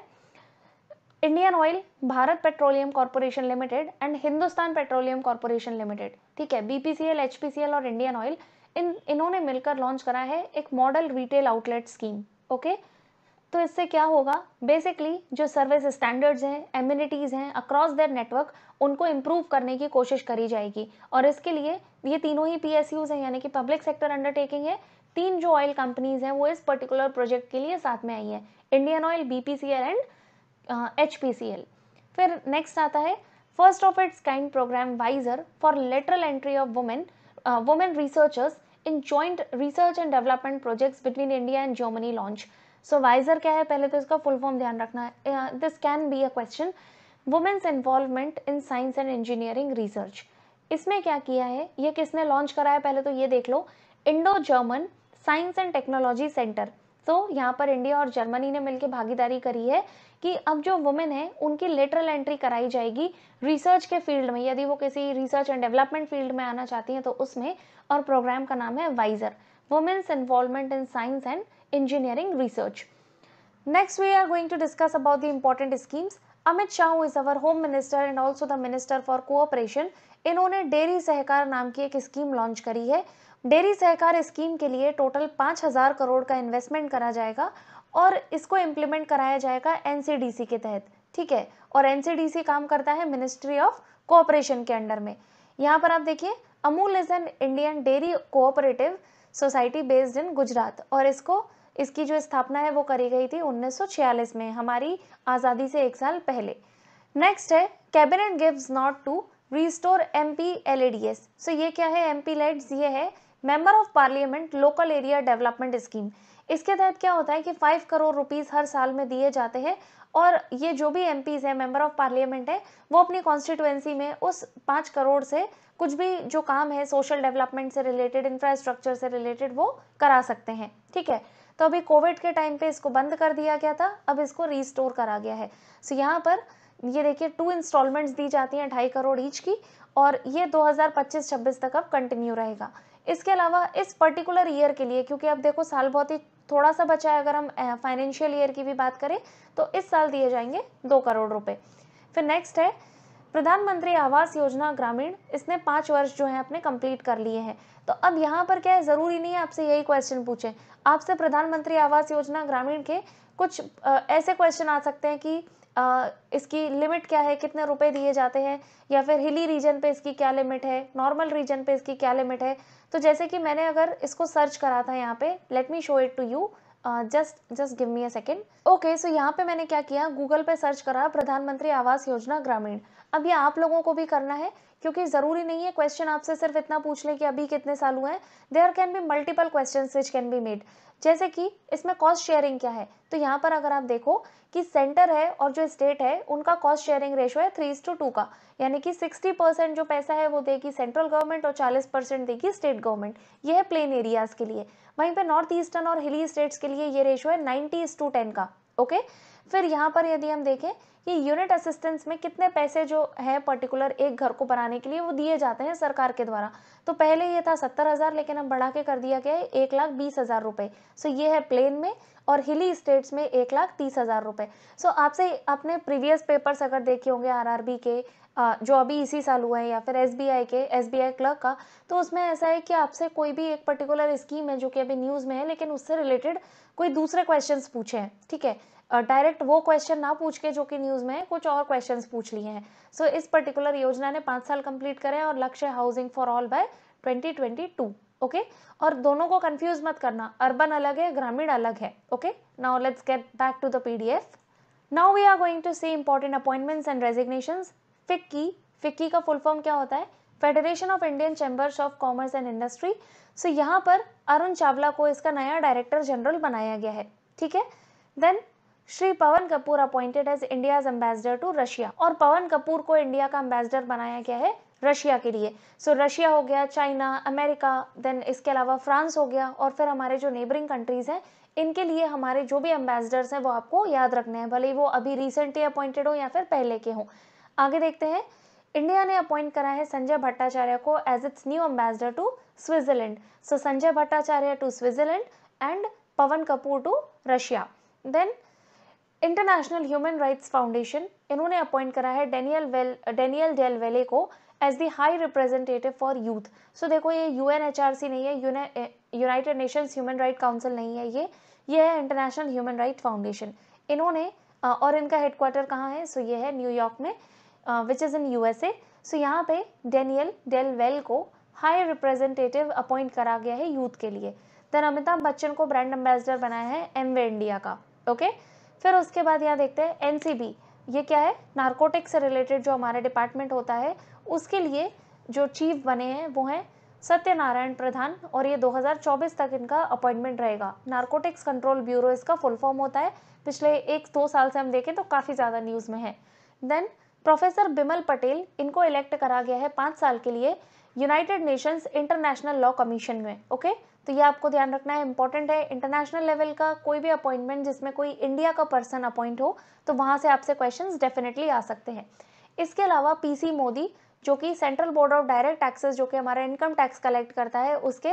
Indian Oil Bharat Petroleum Corporation Limited and Hindustan Petroleum Corporation Limited ठीक है बीपीसीएल एचपीसीएल और इंडियन ऑयल इन इन्होंने मिलकर लॉन्च करा है एक model retail outlet scheme okay okay? तो इससे क्या होगा बेसिकली जो सर्विस स्टैंडर्ड्स हैं एम्यूनिटीज़ हैं अक्रॉस देयर नेटवर्क उनको इम्प्रूव करने की कोशिश करी जाएगी और इसके लिए ये तीनों ही पी हैं यानी कि पब्लिक सेक्टर अंडरटेकिंग है तीन जो ऑयल कंपनीज हैं वो इस पर्टिकुलर प्रोजेक्ट के लिए साथ में आई है Indian oil B and H फिर नेक्स्ट आता है first of its kind programme visor for lateral entry of women women researchers in joint research and development projects between India and Germany launch so visor क्या है पहले तो इसका फुल फॉर्म ध्यान रखना है this can be a question women's involvement in science and engineering research इसमें क्या किया है ये किसने लॉन्च करा है पहले तो ये देख लो Indo German science and technology centre तो यहाँ पर इंडिया और जर्मनी ने मिलकर भागीदारी करी है कि अब जो वुमेन है उनकी लेटरल एंट्री कराई जाएगी रिसर्च के फील्ड में यदि वो किसी रिसर्च एंड डेवलपमेंट फील्ड में आना चाहती हैं तो उसमें और प्रोग्राम का नाम है वाइजर women's involvement in science and engineering research. Next, we are going to discuss about the important schemes. Amit Shah is our home minister and also the minister for cooperation इन्होंने डेयरी सहकार नाम की एक स्कीम लॉन्च करी है डेयरी सहकार स्कीम के लिए टोटल पाँच हज़ार करोड़ का इन्वेस्टमेंट करा जाएगा और इसको इम्प्लीमेंट कराया जाएगा एन के तहत ठीक है और एन काम करता है मिनिस्ट्री ऑफ कोऑपरेशन के अंडर में यहाँ पर आप देखिए Amul is an Indian dairy cooperative society based in Gujarat और इसको इसकी जो स्थापना है वो करी गई थी 1946 में हमारी आज़ादी से एक साल पहले नेक्स्ट है cabinet gives nod to restore M P L A D S so ये क्या है एम पी ये है member of parliament local area development scheme इसके तहत क्या होता है कि फाइव करोड़ रुपीज़ हर साल में दिए जाते हैं और ये जो भी एम हैं मेंबर ऑफ पार्लियामेंट है वो अपनी कॉन्स्टिट्यूएंसी में उस पाँच करोड़ से कुछ भी जो काम है सोशल डेवलपमेंट से रिलेटेड इंफ्रास्ट्रक्चर से रिलेटेड वो करा सकते हैं ठीक है तो अभी कोविड के टाइम पे इसको बंद कर दिया गया था अब इसको रिस्टोर करा गया है सो so, यहाँ पर ये देखिए टू इंस्टॉलमेंट्स दी जाती हैं ढाई करोड़ ईच की और ये 2025-26 तक अब कंटिन्यू रहेगा इसके अलावा इस पर्टिकुलर ईयर के लिए क्योंकि अब देखो साल बहुत ही थोड़ा सा बचा है अगर हम फाइनेंशियल ईयर की भी बात करें तो इस साल दिए जाएंगे दो करोड़ रुपए फिर नेक्स्ट है प्रधानमंत्री आवास योजना ग्रामीण इसने पाँच वर्ष जो है अपने कंप्लीट कर लिए हैं तो अब यहाँ पर क्या है ज़रूरी नहीं है आपसे यही क्वेश्चन पूछें आपसे प्रधानमंत्री आवास योजना ग्रामीण के कुछ आ, ऐसे क्वेश्चन आ सकते हैं कि आ, इसकी लिमिट क्या है कितने रुपए दिए जाते हैं या फिर हिली रीजन पे इसकी क्या लिमिट है नॉर्मल रीजन पे इसकी क्या लिमिट है तो जैसे कि मैंने अगर इसको सर्च करा था यहाँ पे let me show it to you just just give me a second okay so यहाँ पे मैंने क्या किया गूगल पे सर्च करा प्रधानमंत्री आवास योजना ग्रामीण अब ये आप लोगों को भी करना है क्योंकि ज़रूरी नहीं है क्वेश्चन आपसे सिर्फ इतना पूछ लें कि अभी कितने साल हुए हैं there can be multiple question which can be made जैसे कि इसमें कॉस्ट शेयरिंग क्या है तो यहाँ पर अगर आप देखो कि सेंटर है और जो स्टेट है उनका कॉस्ट शेयरिंग रेशो है थ्री टू टू का यानी कि सिक्सटी परसेंट जो पैसा है वो देगी सेंट्रल गवर्नमेंट और चालीस परसेंट देगी स्टेट गवर्नमेंट यह है प्लेन एरियाज़ के लिए वहीं पे नॉर्थ ईस्टर्न और हिली स्टेट्स के लिए ये रेशो है नाइनटी इस टू टेन का ओके फिर यहाँ पर यदि हम देखें कि यूनिट असिस्टेंस में कितने पैसे जो है पर्टिकुलर एक घर को बनाने के लिए वो दिए जाते हैं सरकार के द्वारा तो पहले ये था सत्तर हज़ार लेकिन अब बढ़ा के कर दिया गया है एक लाख बीस हज़ार रुपये सो ये है प्लेन में और हिली स्टेट्स में एक लाख तीस हज़ार रुपये सो आपसे अपने प्रीवियस पेपर्स अगर देखे होंगे आर के जो अभी इसी साल हुआ है या फिर एस के एस क्लर्क का तो उसमें ऐसा है कि आपसे कोई भी एक पर्टिकुलर स्कीम है जो कि अभी न्यूज़ में है लेकिन उससे रिलेटेड कोई दूसरे क्वेश्चन पूछे हैं ठीक है डायरेक्ट वो क्वेश्चन ना पूछ के जो कि न्यूज़ में है कुछ और क्वेश्चन पूछ लिए हैं सो इस पर्टिकुलर योजना ने पाँच साल कंप्लीट करें और लक्ष्य housing for all by two okay okay? और दोनों को कंफ्यूज मत करना अर्बन अलग है ग्रामीण अलग है okay now let's get back to the PDF now we are going to see important appointments and resignations FICCI FICCI का फुल फॉर्म क्या होता है Federation of Indian Chambers of Commerce and Industry so यहाँ पर अरुण चावला को इसका नया डायरेक्टर जनरल बनाया गया है ठीक है then Shri Pawan Kapoor appointed as India's ambassador to Russia और पवन कपूर को इंडिया का एम्बेसडर बनाया गया है रशिया के लिए सो so, रशिया हो गया चाइना अमेरिका देन इसके अलावा फ्रांस हो गया और फिर हमारे जो नेबरिंग कंट्रीज़ हैं इनके लिए हमारे जो भी एम्बेसडर्स हैं वो आपको याद रखने हैं भले ही वो अभी रिसेंटली अपॉइंटेड हो या फिर पहले के हों आगे देखते हैं इंडिया ने अपॉइंट करा है संजय भट्टाचार्य को as its new ambassador to Switzerland so Sanjay Bhattacharya to Switzerland and Pawan Kapoor to Russia then International Human Rights Foundation इन्होंने अपॉइंट करा है Daniel Well Daniel Del Well को as the high representative for youth so देखो ये यू नहीं है United Nations Human Right Council नहीं है ये ये है इंटरनेशनल ह्यूमन राइट फाउंडेशन इन्होंने और इनका हेडक्वार्टर कहाँ है सो so ये है न्यूयॉर्क में which is in U S A so यहाँ पे डेनियल डेल वेल को हाई रिप्रेजेंटेटिव अपॉइंट करा गया है यूथ के लिए देन अमिताभ बच्चन को ब्रांड एम्बेसडर बनाया है एम वे इंडिया का ओके फिर उसके बाद यहाँ देखते हैं एन सी बी ये क्या है नारकोटिक्स से रिलेटेड जो हमारा डिपार्टमेंट होता है उसके लिए जो चीफ बने हैं वो हैं सत्यनारायण प्रधान और ये 2024 तक इनका अपॉइंटमेंट रहेगा नारकोटिक्स कंट्रोल ब्यूरो इसका फुल फॉर्म होता है पिछले एक दो साल से हम देखें तो काफ़ी ज़्यादा न्यूज़ में है देन प्रोफेसर बिमल पटेल इनको इलेक्ट करा गया है पाँच साल के लिए United Nations International Law Commission में ओके तो ये आपको ध्यान रखना है इंपॉर्टेंट है इंटरनेशनल लेवल का कोई भी अपॉइंटमेंट जिसमें कोई इंडिया का पर्सन अपॉइंट हो तो वहाँ से आपसे क्वेश्चन डेफिनेटली आ सकते हैं इसके अलावा पीसी मोदी जो कि Central Board of Direct Taxes जो कि हमारा इनकम टैक्स कलेक्ट करता है उसके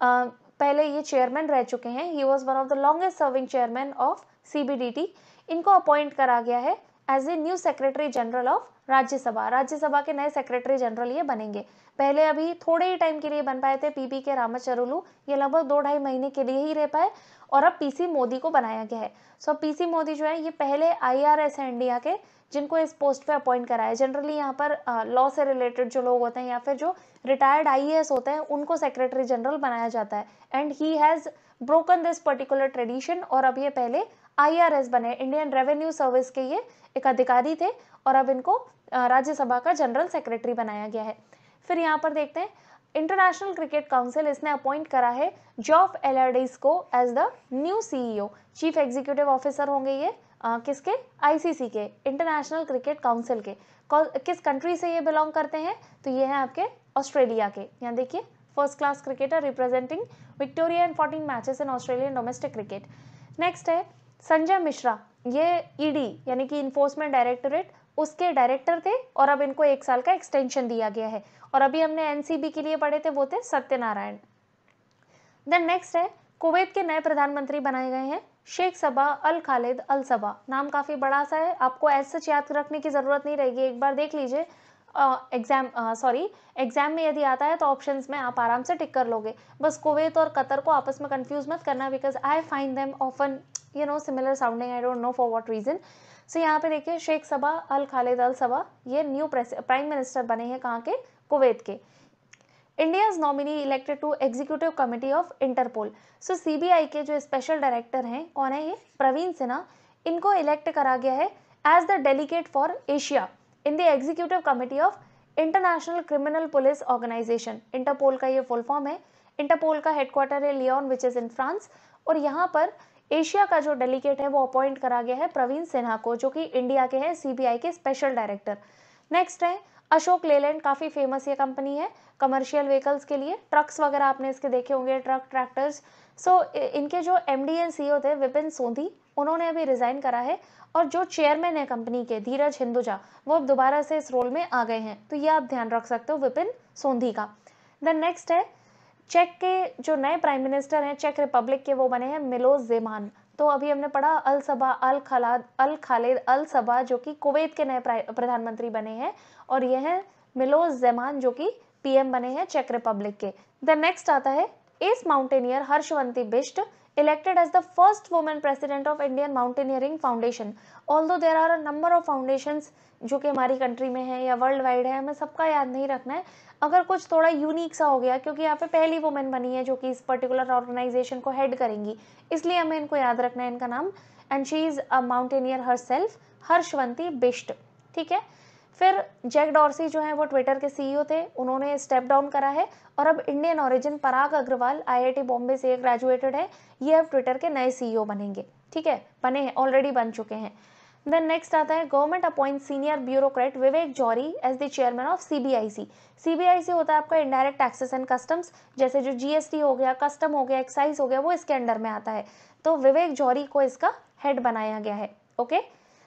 आ, पहले ये चेयरमैन रह चुके हैं he was one of the longest serving chairman of C इनको अपॉइंट करा गया है as a new secretary general of Rajya Sabha Rajya Sabha के नए सेक्रेटरी जनरल ये बनेंगे पहले अभी थोड़े ही टाइम के लिए बन पाए थे पीपी के रामाचरुलू ये लगभग दो ढाई महीने के लिए ही रह पाए और अब पीसी मोदी को बनाया गया है सो पीसी मोदी जो है ये पहले आईआरएस हैं इंडिया के जिनको इस पोस्ट पे अपॉइंट कराया जनरली यहाँ पर लॉ से रिलेटेड जो लोग होते हैं या फिर जो रिटायर्ड एस होते हैं उनको सेक्रेटरी जनरल बनाया जाता है and he has broken this particular tradition और अब ये पहले एस बने इंडियन रेवेन्यू सर्विस के ये एक अधिकारी थे और अब इनको राज्यसभा का जनरल सेक्रेटरी बनाया गया है फिर यहाँ पर देखते हैं इंटरनेशनल क्रिकेट काउंसिल इसने अपॉइंट करा है जॉफ एलर्डिस को as the new CEO chief executive officer होंगे ये आ, किसके आईसीसी के इंटरनेशनल क्रिकेट काउंसिल के किस कंट्री से ये बिलोंग करते हैं तो ये हैं आपके ऑस्ट्रेलिया के यहाँ देखिए first class cricketer representing Victoria in fourteen matches in Australian domestic cricket next है संजय मिश्रा ये ईडी e यानी कि इन्फोर्समेंट डायरेक्टोरेट उसके डायरेक्टर थे और अब इनको एक साल का एक्सटेंशन दिया गया है और अभी हमने एनसीबी के लिए पढ़े थे वो थे सत्यनारायण देन नेक्स्ट है कुवैत के नए प्रधानमंत्री बनाए गए हैं शेख सबा अल खालिद अल सबा नाम काफ़ी बड़ा सा है आपको ऐसे याद रखने की ज़रूरत नहीं रहेगी एक बार देख लीजिए एग्ज़ाम सॉरी एग्ज़ाम में यदि आता है तो ऑप्शंस में आप आराम से टिक कर लोगे बस कुवैत और कतर को आपस में कंफ्यूज मत करना because I find them often you know similar sounding I don't know for what reason so यहाँ पे देखिए शेख सबा अल खालिद अल सबा ये न्यू प्राइम मिनिस्टर बने हैं कहाँ के कुवैत के India's nominee elected to executive committee of Interpol so CBI के जो स्पेशल डायरेक्टर हैं कौन है ये प्रवीण सिन्हा इनको इलेक्ट करा गया है as the delegate for Asia in the executive committee of International Criminal Police Organization Interpol का ये फुल फॉर्म है इंटरपोल का हेडक्वार्टर है Lyon which is in France और यहाँ पर एशिया का जो डेलीगेट है वो अपॉइंट करा गया है प्रवीण सिन्हा को जो कि इंडिया के हैं सीबीआई के स्पेशल डायरेक्टर नेक्स्ट है अशोक लेलैंड काफ़ी फेमस ये कंपनी है कमर्शियल व्हीकल्स के लिए ट्रक्स वगैरह आपने इसके देखे होंगे ट्रक ट्रैक्टर्स सो so, इनके जो M D and CEO थे विपिन सोंधी उन्होंने अभी रिज़ाइन करा है और जो चेयरमैन है कंपनी के धीरज हिंदुजा वो अब दोबारा से इस रोल में आ गए हैं तो ये आप ध्यान रख सकते हो विपिन सोंधी का द नेक्स्ट है चेक के जो नए प्राइम मिनिस्टर हैं चेक रिपब्लिक के वो बने हैं मिलो जेमान तो अभी हमने पढ़ा अल सबा अल खलाद अल खालिद अल सबा जो कि कुवैत के नए प्रधानमंत्री बने हैं और ये हैं मिलो जेमान जो कि पीएम बने हैं चेक रिपब्लिक के द नेक्स्ट आता है ace mountaineer Harshwanti Bisht elected as the first woman president of Indian Mountaineering Foundation. Although there are a number of foundations जो कि हमारी कंट्री में है या वर्ल्ड वाइड है हमें सबका याद नहीं रखना है अगर कुछ थोड़ा यूनिक सा हो गया क्योंकि यहाँ पे पहली वुमेन बनी है जो कि इस पर्टिकुलर ऑर्गेनाइजेशन को हेड करेंगी इसलिए हमें इनको याद रखना है इनका नाम and she is a mountaineer herself Harshwanti Bisht ठीक है फिर जैक डॉर्सी जो है वो ट्विटर के सीईओ e थे उन्होंने स्टेप डाउन करा है और अब Indian origin Parag Agrawal IIT Bombay से ग्रेजुएटेड है ये अब ट्विटर के नए सीईओ e बनेंगे ठीक है बने हैं ऑलरेडी बन चुके हैं देन नेक्स्ट आता है government appoint senior bureaucrat Vivek Johri as the chairman of CBIC CBIC होता है आपका इनडायरेक्ट टैक्सेस एंड कस्टम्स जैसे जो जीएसटी हो गया कस्टम हो गया एक्साइज हो गया वो इसके अंडर में आता है तो विवेक जौरी को इसका हेड बनाया गया है okay okay?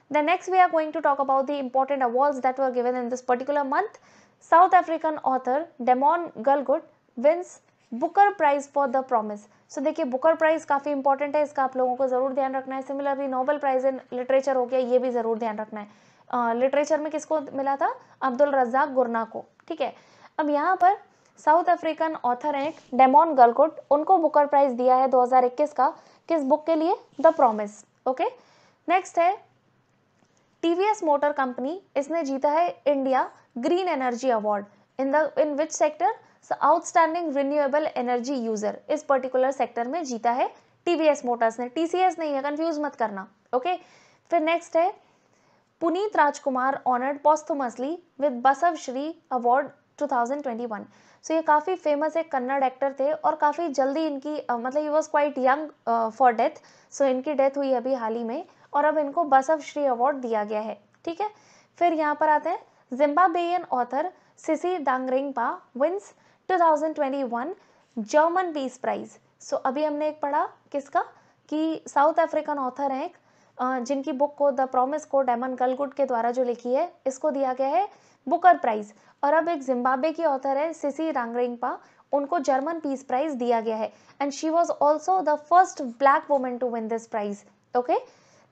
Then next we are going to talk about the important awards that were given in this particular month. South African author demon Galgut wins Booker Prize for The Promise so देखिए बुकर प्राइज काफ़ी इंपॉर्टेंट है इसका आप लोगों को ज़रूर ध्यान रखना है similarly Nobel Prize in literature हो गया ये भी ज़रूर ध्यान रखना है लिटरेचर uh, में किसको मिला था अब्दुल रजाक गुरना को ठीक है अब यहाँ पर साउथ अफ्रीकन ऑथर हैं डेमोन गलकोट उनको बुकर प्राइज दिया है 2021 का किस बुक के लिए द प्रॉमिस ओके नेक्स्ट है टीवीएस मोटर कंपनी इसने जीता है India Green Energy Award in the in which sector outstanding renewable energy user इस पर्टिकुलर सेक्टर में जीता है टीवीएस मोटर्स ने टीसीएस नहीं है कंफ्यूज मत करना ओके फिर नेक्स्ट है Puneeth Rajkumar honoured posthumously with Basava Shri award 2021 so so, ये काफ़ी फेमस एक कन्नड़ एक्टर थे और काफ़ी जल्दी इनकी uh, मतलब he was quite young for death so इनकी डेथ हुई अभी हाल ही में और अब इनको बसव श्री अवार्ड दिया गया है ठीक है फिर यहाँ पर आते हैं जिम्बाबेन ऑथर सिसी Dangarembga wins 2021 German Peace Prize so अभी हमने एक पढ़ा किसका कि साउथ अफ्रीकन ऑथर हैं एक जिनकी बुक को द प्रोमिस को डेमन कलगुड के द्वारा जो लिखी है इसको दिया गया है बुकर प्राइज और अब एक जिम्बाबे की ऑथर है सिसी रांगरिंगपा उनको जर्मन पीस प्राइज दिया गया है and she was also the first black woman to win this prize okay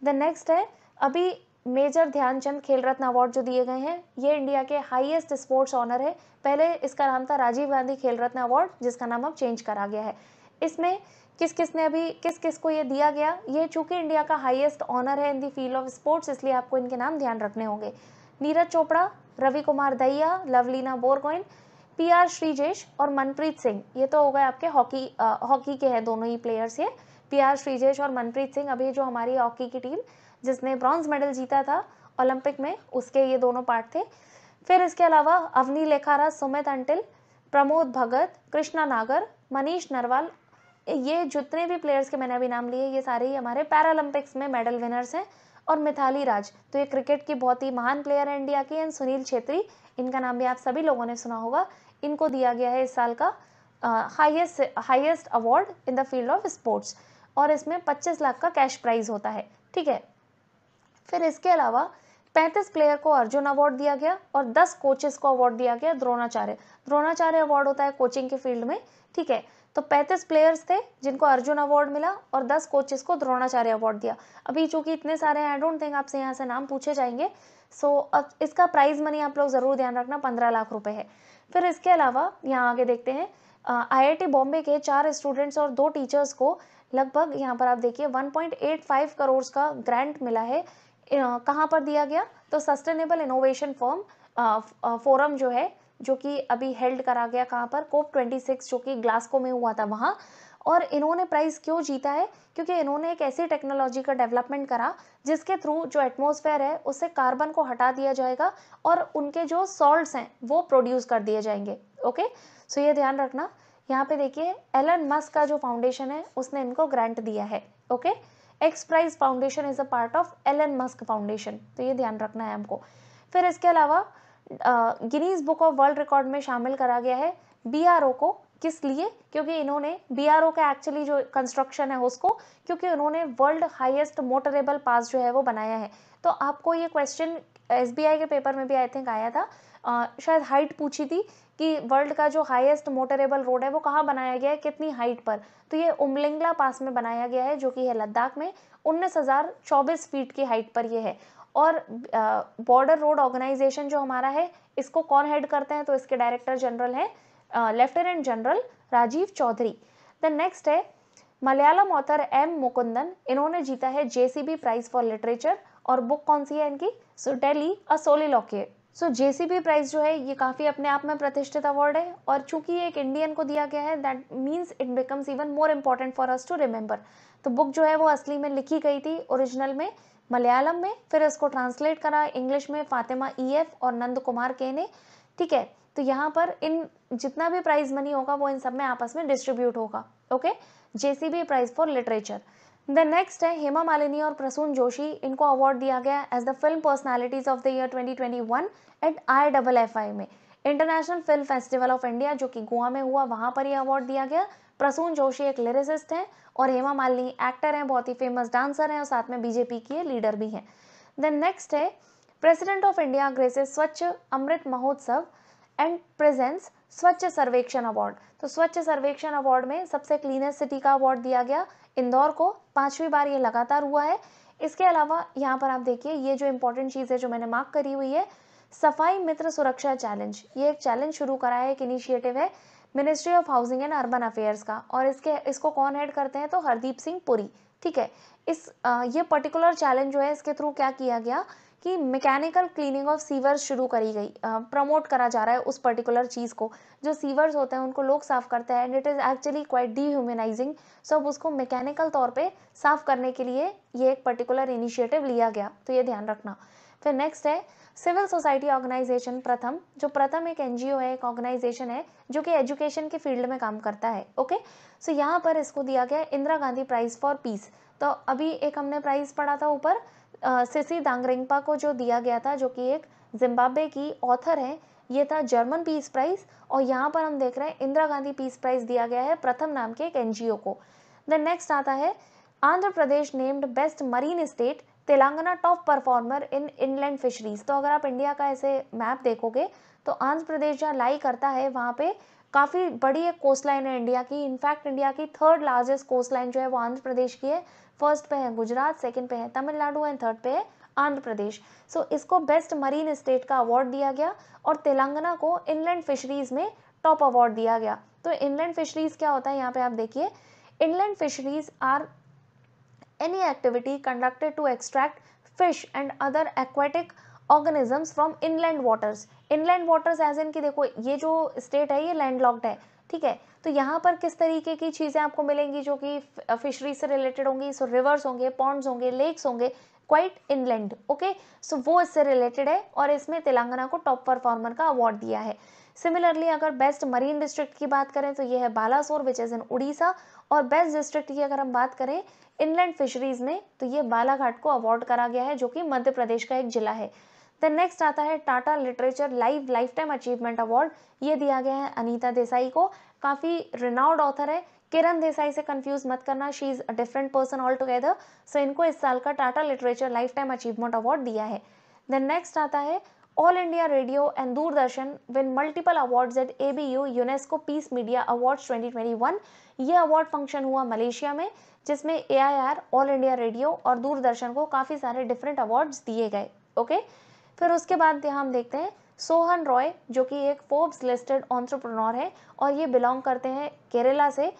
the next है अभी मेजर ध्यानचंद खेल रत्न अवार्ड जो दिए गए हैं ये इंडिया के हाईएस्ट स्पोर्ट्स ऑनर है पहले इसका नाम था राजीव गांधी खेल रत्न अवार्ड जिसका नाम अब चेंज करा गया है इसमें किस किस ने अभी किस किस को ये दिया गया ये चूंकि इंडिया का हाईएस्ट ऑनर है in the field of sports इसलिए आपको इनके नाम ध्यान रखने होंगे नीरज चोपड़ा रवि कुमार दहिया लवलीना बोरगोइन पी आर श्रीजेश और मनप्रीत सिंह ये तो हो गए आपके हॉकी हॉकी के हैं दोनों ही प्लेयर्स ये पी आर श्रीजेश और मनप्रीत सिंह अभी जो हमारी हॉकी की टीम जिसने ब्रॉन्ज मेडल जीता था ओलंपिक में उसके ये दोनों पार्ट थे फिर इसके अलावा अवनी लेखारा सुमित अंटिल प्रमोद भगत कृष्णा नागर मनीष नरवाल ये जितने भी प्लेयर्स के मैंने अभी नाम लिए ये सारे ही हमारे पैरालंपिक्स में मेडल विनर्स हैं और मिथाली राज तो ये क्रिकेट की बहुत ही महान प्लेयर है इंडिया की एंड सुनील छेत्री इनका नाम भी आप सभी लोगों ने सुना होगा इनको दिया गया है इस साल का highest highest award in the field of sports और इसमें पच्चीस लाख का कैश प्राइज होता है ठीक है फिर इसके अलावा पैंतीस प्लेयर को अर्जुन अवार्ड दिया गया और दस कोचेस को अवार्ड दिया गया द्रोणाचार्य द्रोणाचार्य अवार्ड होता है कोचिंग के फील्ड में ठीक है तो 35 प्लेयर्स थे जिनको अर्जुन अवार्ड मिला और 10 कोचेस को द्रोणाचार्य अवार्ड दिया अभी चूंकि इतने सारे आई डोंट थिंक आपसे यहाँ से नाम पूछे जाएंगे सो so, इसका प्राइज मनी आप लोग ज़रूर ध्यान रखना पंद्रह लाख रुपए है फिर इसके अलावा यहाँ आगे देखते हैं आई बॉम्बे के चार स्टूडेंट्स और दो टीचर्स को लगभग यहाँ पर आप देखिए 1.85 करोड़ का ग्रांट मिला है कहाँ पर दिया गया तो सस्टेनेबल इनोवेशन फॉर्म फोरम जो है जो कि अभी हेल्ड करा गया कहाँ पर कोप 26 जो कि ग्लास्को में हुआ था वहाँ और इन्होंने प्राइज़ क्यों जीता है क्योंकि इन्होंने एक ऐसी टेक्नोलॉजी का डेवलपमेंट करा जिसके थ्रू जो एटमोसफेयर है उससे कार्बन को हटा दिया जाएगा और उनके जो सॉल्ट्स हैं वो प्रोड्यूस कर दिए जाएंगे ओके सो ये ध्यान रखना यहाँ पे देखिए एलन मस्क का जो फाउंडेशन है उसने इनको ग्रांट दिया है okay X prize foundation is a part of Elon Musk foundation तो ये ध्यान रखना है हमको फिर इसके अलावा Guinness book of world record में शामिल करा गया है बी को किस लिए क्योंकि इन्होंने बी आर ओ का एक्चुअली जो कंस्ट्रक्शन है उसको क्योंकि उन्होंने वर्ल्ड हाईएस्ट मोटरेबल पास जो है वो बनाया है तो आपको ये क्वेश्चन एस के पेपर में भी आई थिंक आया था आ, शायद हाइट पूछी थी कि वर्ल्ड का जो हाईएस्ट मोटरेबल रोड है वो कहाँ बनाया गया है कितनी हाइट पर तो ये उमलिंगला पास में बनाया गया है जो कि है लद्दाख में उन्नीस फीट की हाइट पर ये है और बॉर्डर रोड ऑर्गेनाइजेशन जो हमारा है इसको कौन हेड करते हैं तो इसके डायरेक्टर जनरल हैं lieutenant general Rajeev Chaudhary the next है मलयालम ऑथर एम मुकुंदन इन्होंने जीता है जेसीबी प्राइज फॉर लिटरेचर और बुक कौन सी है इनकी so Delhi a soliloquy so J C B prize जो है ये काफ़ी अपने आप में प्रतिष्ठित अवार्ड है और चूंकि ये एक इंडियन को दिया गया है that means it becomes even more important for us to remember तो बुक जो है वो असली में लिखी गई थी ओरिजिनल में मलयालम में फिर इसको ट्रांसलेट करा इंग्लिश में फातिमा ई एफ और नंद कुमार के ने ठीक है तो यहाँ पर इन जितना भी प्राइज़ मनी होगा वो इन सब में आपस में डिस्ट्रीब्यूट होगा okay J C prize for literature the next है हेमा मालिनी और प्रसून जोशी इनको अवार्ड दिया गया as the film personalities of the year 2021 at I double F I में international film festival of India जो कि गोवा में हुआ वहाँ पर ये अवार्ड दिया गया प्रसून जोशी एक लिरिसिस्ट हैं और हेमा मालिनी एक्टर हैं बहुत ही फेमस डांसर हैं और साथ में बीजेपी की लीडर भी हैं देन नेक्स्ट है president of India graces Swachh Amrit महोत्सव एंड प्रेजेंस स्वच्छ सर्वेक्षण अवार्ड तो स्वच्छ सर्वेक्षण अवार्ड में सबसे क्लीनेस्ट सिटी का अवार्ड दिया गया इंदौर को पांचवी बार ये लगातार हुआ है इसके अलावा यहाँ पर आप देखिए ये जो इम्पोर्टेंट चीज़ है जो मैंने मार्क करी हुई है सफाई मित्र सुरक्षा चैलेंज ये एक चैलेंज शुरू करा है एक इनिशिएटिव है ministry of housing and urban affairs का और इसके इसको कौन हेड करते हैं तो हरदीप सिंह पुरी ठीक है इस ये पर्टिकुलर चैलेंज जो है इसके थ्रू क्या किया गया कि मैकेनिकल क्लीनिंग ऑफ सीवर शुरू करी गई प्रमोट करा जा रहा है उस पर्टिकुलर चीज़ को जो सीवर्स होते हैं उनको लोग साफ़ करते हैं and it is actually quite dehumanising so अब उसको मैकेनिकल तौर पे साफ़ करने के लिए ये एक पर्टिकुलर इनिशिएटिव लिया गया तो ये ध्यान रखना फिर नेक्स्ट है सिविल सोसाइटी ऑर्गेनाइजेशन प्रथम जो प्रथम एक एनजीओ है एक ऑर्गेनाइजेशन है जो कि एजुकेशन के फील्ड में काम करता है ओके सो यहाँ पर इसको दिया गया Indira Gandhi prize for peace तो अभी एक हमने प्राइज़ पढ़ा था ऊपर सिसी दांगरिंगपा को जो दिया गया था जो कि एक जिम्बाब्वे की ऑथर है ये था जर्मन पीस प्राइज़ और यहाँ पर हम देख रहे हैं इंदिरा गांधी पीस प्राइज़ दिया गया है प्रथम नाम के एक एनजीओ को देन नेक्स्ट आता है Andhra Pradesh named best marine state Telangana top performer in inland fisheries तो अगर आप इंडिया का ऐसे मैप देखोगे तो आंध्र प्रदेश जहाँ लाई करता है वहाँ पे काफ़ी बड़ी एक कोस्ट लाइन है इंडिया की इनफैक्ट इंडिया की थर्ड लार्जेस्ट कोस्ट लाइन जो है वो आंध्र प्रदेश की है फर्स्ट पे है गुजरात सेकंड पे है तमिलनाडु एंड थर्ड पे है आंध्र प्रदेश सो so, इसको बेस्ट मरीन स्टेट का अवार्ड दिया गया और तेलंगाना को इनलैंड फिशरीज़ में टॉप अवार्ड दिया गया तो इनलैंड फिशरीज़ क्या होता है यहाँ पे आप देखिए inland fisheries are any activity conducted to extract fish and other aquatic organisms from inland waters inland waters as in की देखो ये जो स्टेट है ये लैंड लैंडलॉक्ड है ठीक है तो यहाँ पर किस तरीके की चीज़ें आपको मिलेंगी जो कि फिशरी से रिलेटेड होंगी सो रिवर्स होंगे पॉन्ड्स होंगे लेक्स होंगे क्वाइट इनलैंड ओके सो वो इससे रिलेटेड है और इसमें तेलंगाना को टॉप परफॉर्मर का अवार्ड दिया है सिमिलरली अगर बेस्ट मरीन डिस्ट्रिक्ट की बात करें तो ये है Balasore which is in Orissa और बेस्ट डिस्ट्रिक्ट की अगर हम बात करें इनलैंड फिशरीज में तो ये बालाघाट को अवार्ड करा गया है जो कि मध्य प्रदेश का एक जिला है नेक्स्ट आता है Tata literature live lifetime achievement award ये दिया गया है अनीता देसाई को काफ़ी रिनाउड ऑथर है किरण देसाई से कंफ्यूज मत करना she is a different person all together so इनको इस साल का Tata literature lifetime achievement award दिया है देन नेक्स्ट आता है All India Radio and Doordarshan win multiple awards at A B U UNESCO peace media awards 2021 ये अवार्ड फंक्शन हुआ मलेशिया में जिसमें A I R All India Radio और दूरदर्शन को काफ़ी सारे डिफरेंट अवार्ड्स दिए गए ओके okay? फिर उसके बाद हम देखते हैं सोहन रॉय जो कि एक फोर्ब्स लिस्टेड ऑन्ट्रप्रनोर है और ये बिलोंग करते हैं केरला से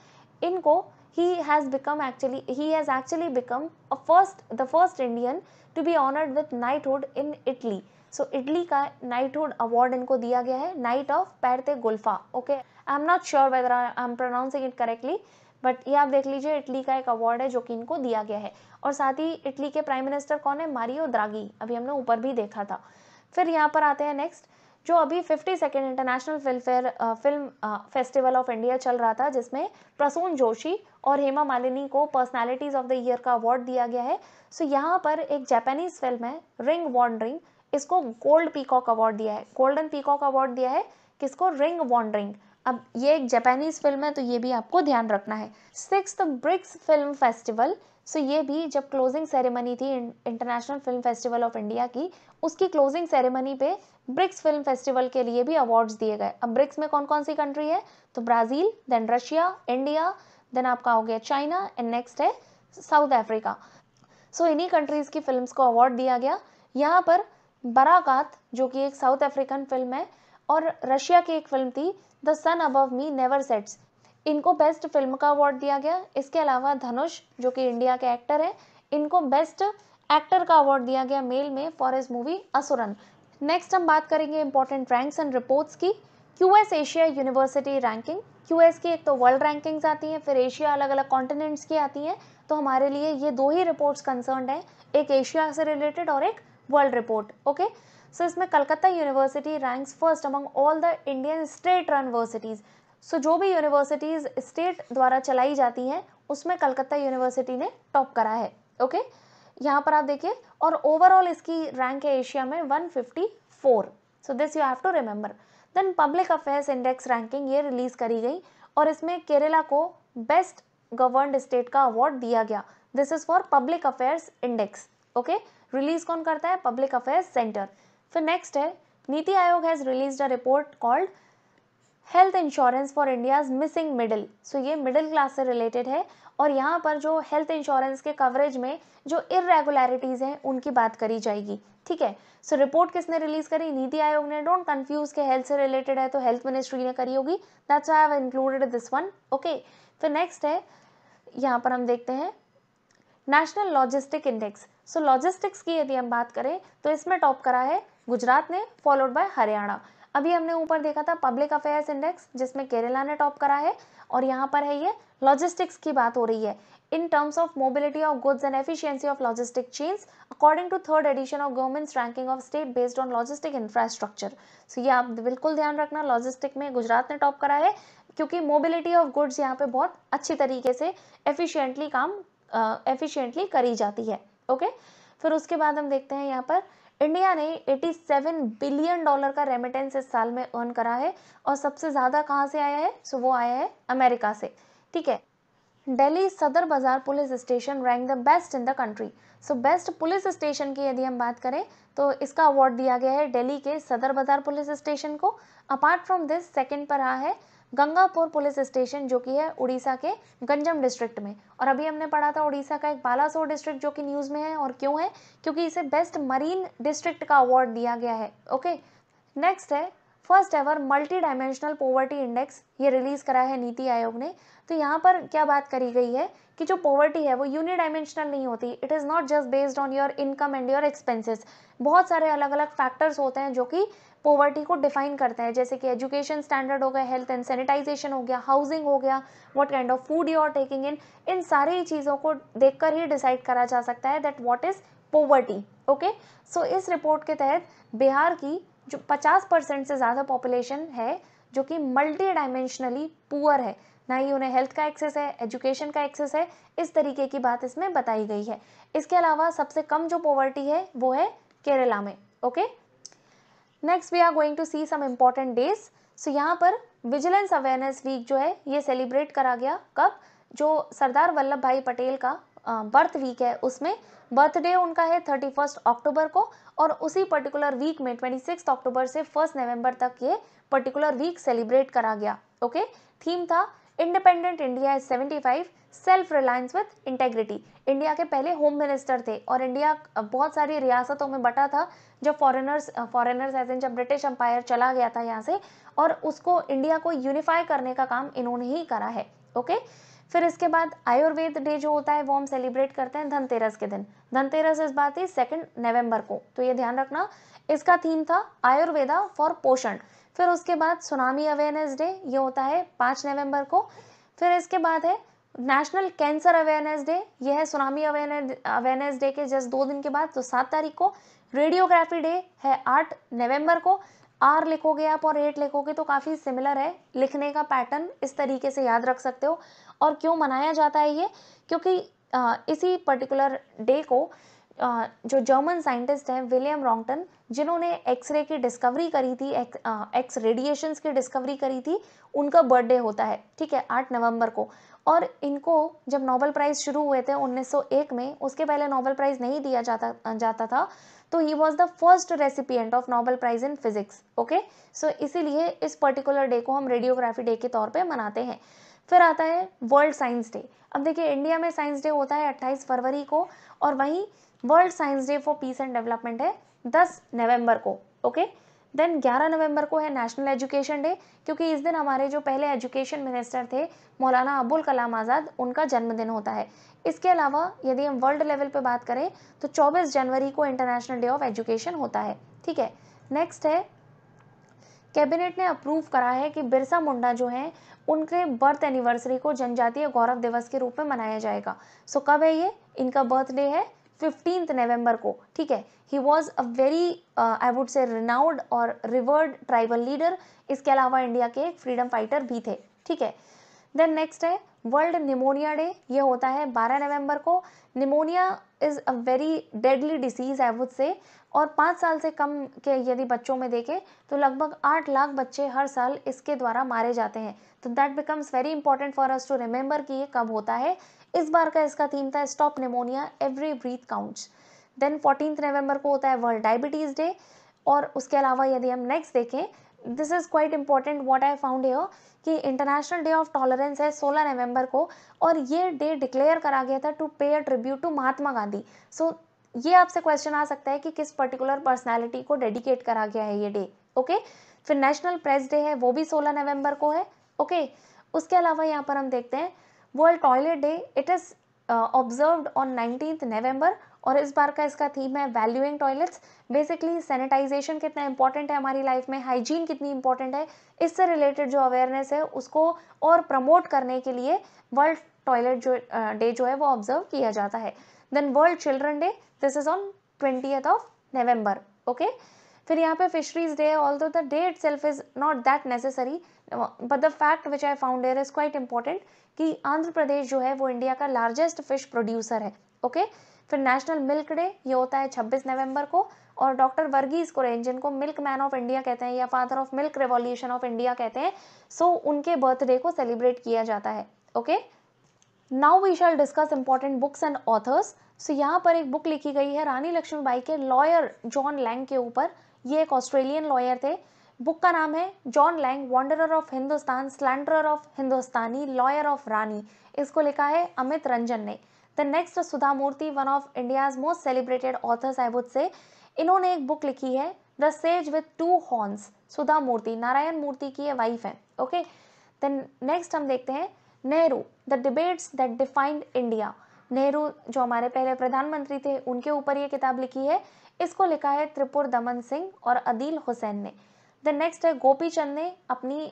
इनको he has become actually he has actually become a first the first Indian to be honoured with knighthood in Italy so Italy का नाइटहुड अवार्ड इनको दिया गया है नाइट ऑफ पैरते गुल्फा okay I am not sure whether I am pronouncing it correctly but ये आप देख लीजिए इटली का एक अवार्ड है जो कि इनको दिया गया है और साथ ही इटली के प्राइम मिनिस्टर कौन है मारियो द्रागी अभी हमने ऊपर भी देखा था फिर यहाँ पर आते हैं नेक्स्ट जो अभी fifty second international film fair film festival of India चल रहा था जिसमें प्रसून जोशी और हेमा मालिनी को पर्सनालिटीज़ ऑफ द ईयर का अवार्ड दिया गया है सो so, यहाँ पर एक जापानीज़ फिल्म है रिंग वॉन्ड्रिंग इसको गोल्ड पीकॉक अवार्ड दिया है गोल्डन पीकॉक अवार्ड दिया है किसको रिंग वॉन्ड्रिंग अब ये एक जापानीज़ फिल्म है तो ये भी आपको ध्यान रखना है six BRICS film festival so ये भी जब क्लोजिंग सेरेमनी थी international film festival of India की उसकी क्लोजिंग सेरेमनी पे ब्रिक्स फिल्म फेस्टिवल के लिए भी अवार्ड्स दिए गए अब ब्रिक्स में कौन कौन सी कंट्री है तो Brazil then Russia India then आपका हो गया चाइना एंड नेक्स्ट है साउथ अफ्रीका सो इन्हीं कंट्रीज़ की फिल्म को अवार्ड दिया गया यहाँ पर बराकात जो कि एक साउथ अफ्रीकन फिल्म है और रशिया की एक फिल्म थी the sun above me never sets इनको बेस्ट फिल्म का अवार्ड दिया गया इसके अलावा धनुष जो कि इंडिया के एक्टर है इनको बेस्ट एक्टर का अवार्ड दिया गया मेल में for is movie Asuran next हम बात करेंगे इंपॉर्टेंट रैंक्स एंड रिपोर्ट्स की Q S Asia university ranking Q S की एक तो वर्ल्ड रैंकिंग्स आती हैं फिर एशिया अलग अलग कॉन्टिनेंट्स की आती हैं तो हमारे लिए ये दो ही रिपोर्ट्स कंसर्न है एक एशिया से रिलेटेड और एक वर्ल्ड रिपोर्ट ओके सो इसमें Calcutta university ranks first among all the Indian state universities so जो भी यूनिवर्सिटीज़ स्टेट द्वारा चलाई जाती हैं उसमें कलकत्ता यूनिवर्सिटी ने टॉप करा है ओके यहाँ पर आप देखिए और ओवरऑल इसकी रैंक है एशिया में 154 so this you have to remember then public affairs index ranking ये रिलीज़ करी गई और इसमें केरला को बेस्ट गवर्नड स्टेट का अवार्ड दिया गया this is for public affairs index okay release कौन करता है पब्लिक अफेयर्स सेंटर फिर नेक्स्ट है NITI Aayog has release a report called health insurance for India's missing middle so ये मिडिल क्लास से रिलेटेड है और यहाँ पर जो हेल्थ इंश्योरेंस के कवरेज में जो इरेगुलरिटीज़ हैं उनकी बात करी जाएगी ठीक है सो so, रिपोर्ट किसने रिलीज़ करी नीति आयोग ने डोंट कंफ्यूज के हेल्थ से रिलेटेड है तो हेल्थ मिनिस्ट्री ने करी होगी that's I have included this one okay फिर नेक्स्ट है यहाँ पर हम देखते हैं national logistic index so logistics की यदि हम बात करें तो इसमें टॉप करा है गुजरात ने फॉलोड बाय हरियाणा अभी हमने ऊपर देखा था पब्लिक अफेयर्स इंडेक्स जिसमें केरला ने टॉप करा है और यहाँ पर है ये लॉजिस्टिक्स की बात हो रही है in terms of mobility of goods and efficiency of logistic chains according to third edition of government's ranking of state based on logistic infrastructure so ये आप बिल्कुल ध्यान रखना लॉजिस्टिक में गुजरात ने टॉप करा है क्योंकि मोबिलिटी ऑफ गुड्स यहाँ पे बहुत अच्छी तरीके से एफिशियंटली काम एफिशियंटली uh, करी जाती है ओके okay? फिर उसके बाद हम देखते हैं यहाँ पर इंडिया ने 87 बिलियन डॉलर का रेमिटेंस इस साल में अर्न करा है और सबसे ज़्यादा कहाँ से आया है सो वो आया है अमेरिका से ठीक है Delhi Sadar Bazaar police station rank the best in the country so best police station की यदि हम बात करें तो इसका अवार्ड दिया गया है दिल्ली के सदर बाजार पुलिस स्टेशन को अपार्ट फ्रॉम दिस सेकंड पर रहा है गंगापुर पुलिस स्टेशन जो कि है उड़ीसा के गंजम डिस्ट्रिक्ट में और अभी हमने पढ़ा था उड़ीसा का एक बालासोर डिस्ट्रिक्ट जो कि न्यूज़ में है और क्यों है क्योंकि इसे बेस्ट मरीन डिस्ट्रिक्ट का अवार्ड दिया गया है ओके नेक्स्ट है first ever multi dimensional poverty index ये रिलीज़ करा है नीति आयोग ने तो यहाँ पर क्या बात करी गई है कि जो पॉवर्टी है वो यूनि डायमेंशनल नहीं होती it is not just based on your income and your expenses बहुत सारे अलग अलग फैक्टर्स होते हैं जो कि पोवर्टी को डिफाइन करता है जैसे कि एजुकेशन स्टैंडर्ड हो गया हेल्थ एंड सैनिटाइजेशन हो गया हाउसिंग हो गया what kind of food you are taking in इन सारी चीज़ों को देखकर ही डिसाइड करा जा सकता है that what is poverty okay so इस रिपोर्ट के तहत बिहार की जो पचास परसेंट से ज़्यादा पॉपुलेशन है जो कि मल्टी डायमेंशनली पुअर है ना ही उन्हें हेल्थ का एक्सेस है एजुकेशन का एक्सेस है इस तरीके की बात इसमें बताई गई है इसके अलावा सबसे कम जो पॉवर्टी है वो है केरला में okay okay? Next we are going to see some important days so यहाँ पर विजिलेंस अवेयरनेस वीक जो है ये सेलिब्रेट करा गया कब जो सरदार वल्लभ भाई पटेल का बर्थ वीक है उसमें बर्थडे उनका है थर्टी फर्स्ट अक्टूबर को और उसी पर्टिकुलर वीक में ट्वेंटी सिक्स अक्टूबर से फर्स्ट नवंबर तक ये पर्टिकुलर वीक सेलिब्रेट करा गया ओके थीम था independent India is 75 self reliance with integrity India के पहले होम मिनिस्टर थे और इंडिया बहुत सारी रियासतों में बटा था जब फॉरेनर्स फॉरेनर्स एज इन जब ब्रिटिश अंपायर चला गया था यहाँ से और उसको इंडिया को यूनिफाई करने का काम इन्होंने ही करा है ओके फिर इसके बाद आयुर्वेद डे जो होता है वो हम सेलिब्रेट करते हैं धनतेरस के दिन धनतेरस इस बात थी सेकेंड नवंबर को तो ये ध्यान रखना इसका थीम था आयुर्वेदा फॉर पोषण फिर उसके बाद सुनामी अवेयरनेस डे ये होता है पाँच नवंबर को फिर इसके बाद है नेशनल कैंसर अवेयरनेस डे यह है सुनामी अवेयरनेस अवेयरनेस डे के जस्ट दो दिन के बाद तो सात तारीख को रेडियोग्राफी डे है आठ नवंबर को आर लिखोगे आप और एट लिखोगे तो काफ़ी सिमिलर है लिखने का पैटर्न इस तरीके से याद रख सकते हो और क्यों मनाया जाता है ये क्योंकि इसी पर्टिकुलर डे को जो जर्मन साइंटिस्ट हैं विलियम रॉन्गटन जिन्होंने एक्सरे की डिस्कवरी करी थी एक्स रेडिएशंस की डिस्कवरी करी थी उनका बर्थडे होता है ठीक है आठ नवंबर को और इनको जब नोबेल प्राइज़ शुरू हुए थे 1901 में उसके पहले नोबेल प्राइज़ नहीं दिया जाता जाता था तो he was the first recipient of Nobel prize in physics okay so इसीलिए इस पर्टिकुलर डे को हम रेडियोग्राफी डे के तौर पर मनाते हैं फिर आता है वर्ल्ड साइंस डे अब देखिए इंडिया में साइंस डे होता है 28 फरवरी को और वहीं world science day for peace and development है दस नवंबर को ओके देन 11 नवंबर को है नेशनल एजुकेशन डे क्योंकि इस दिन हमारे जो पहले एजुकेशन मिनिस्टर थे मौलाना अबुल कलाम आज़ाद उनका जन्मदिन होता है इसके अलावा यदि हम वर्ल्ड लेवल पे बात करें तो 24 जनवरी को इंटरनेशनल डे ऑफ एजुकेशन होता है ठीक है नेक्स्ट है कैबिनेट ने अप्रूव करा है कि बिरसा मुंडा जो है उनके बर्थ एनिवर्सरी को जनजातीय गौरव दिवस के रूप में मनाया जाएगा सो so, कब है ये इनका बर्थडे है फिफ्टींथ नवंबर को ठीक है he was a very I would say renowned और रिवर्ड ट्राइबल लीडर इसके अलावा इंडिया के फ्रीडम फाइटर भी थे ठीक है देन नेक्स्ट है वर्ल्ड निमोनिया डे ये होता है 12 नवंबर को pneumonia is a very deadly disease I would say और पाँच साल से कम के यदि बच्चों में देखें तो लगभग आठ लाख बच्चे हर साल इसके द्वारा मारे जाते हैं तो that becomes very important for us to remember कि ये कब होता है इस बार का इसका थीम था stop pneumonia every breath count then fourteen नवंबर को होता है वर्ल्ड डायबिटीज़ डे और उसके अलावा यदि हम नेक्स्ट देखें this is quite important what I found here कि इंटरनेशनल डे ऑफ टॉलरेंस है 16 नवंबर को और ये डे डिक्लेयर करा गया था to pay a tribute to Mahatma Gandhi so so, ये आपसे क्वेश्चन आ सकता है कि किस पर्टिकुलर पर्सनैलिटी को डेडिकेट करा गया है ये डे ओके फिर नेशनल प्रेस डे है वो भी 16 नवंबर को है ओके okay? उसके अलावा यहाँ पर हम देखते हैं world toilet day it is observed on nineteen November और इस बार का इसका थीम है वैल्यूइंग टॉयलेट्स बेसिकली सैनिटाइजेशन कितना इंपॉर्टेंट है हमारी लाइफ में हाइजीन कितनी इंपॉर्टेंट है इससे रिलेटेड जो अवेयरनेस है उसको और प्रमोट करने के लिए वर्ल्ड टॉयलेट जो डे uh, जो है वो ऑब्जर्व किया जाता है then world children day this is on twenty of November okay फिर यहाँ पे fisheries day although the day itself is not that necessary but the fact which I found is quite important कि आंध्र प्रदेश जो है वो इंडिया का लार्जेस्ट फिश प्रोड्यूसर है ओके फिर नेशनल मिल्क डे ये होता है 26 नवंबर को और डॉक्टर वर्गीज कुरेन जिनको मिल्क मैन ऑफ इंडिया कहते हैं या father of milk revolution of India कहते हैं सो so, उनके बर्थडे को सेलिब्रेट किया जाता है okay now we shall discuss important books and authors so यहाँ पर एक बुक लिखी गई है रानी लक्ष्मीबाई के लॉयर जॉन लैंग के ऊपर ये एक ऑस्ट्रेलियन लॉयर थे बुक का नाम है John Lang wanderer of Hindustan slander of Hindustani lawyer of Rani इसको लिखा है अमित रंजन ने the next Sudha Murthy one of India's most celebrated authors I would say इन्होंने एक बुक लिखी है the sage with two horns Sudha Murthy Narayana Murthy की ये वाइफ है ओके देन नेक्स्ट हम देखते हैं Nehru the debates that defined India Nehru जो हमारे पहले प्रधानमंत्री थे उनके ऊपर ये किताब लिखी है इसको लिखा है त्रिपुर दमन सिंह और अदील हुसैन ने द नेक्स्ट है गोपी चंद ने अपनी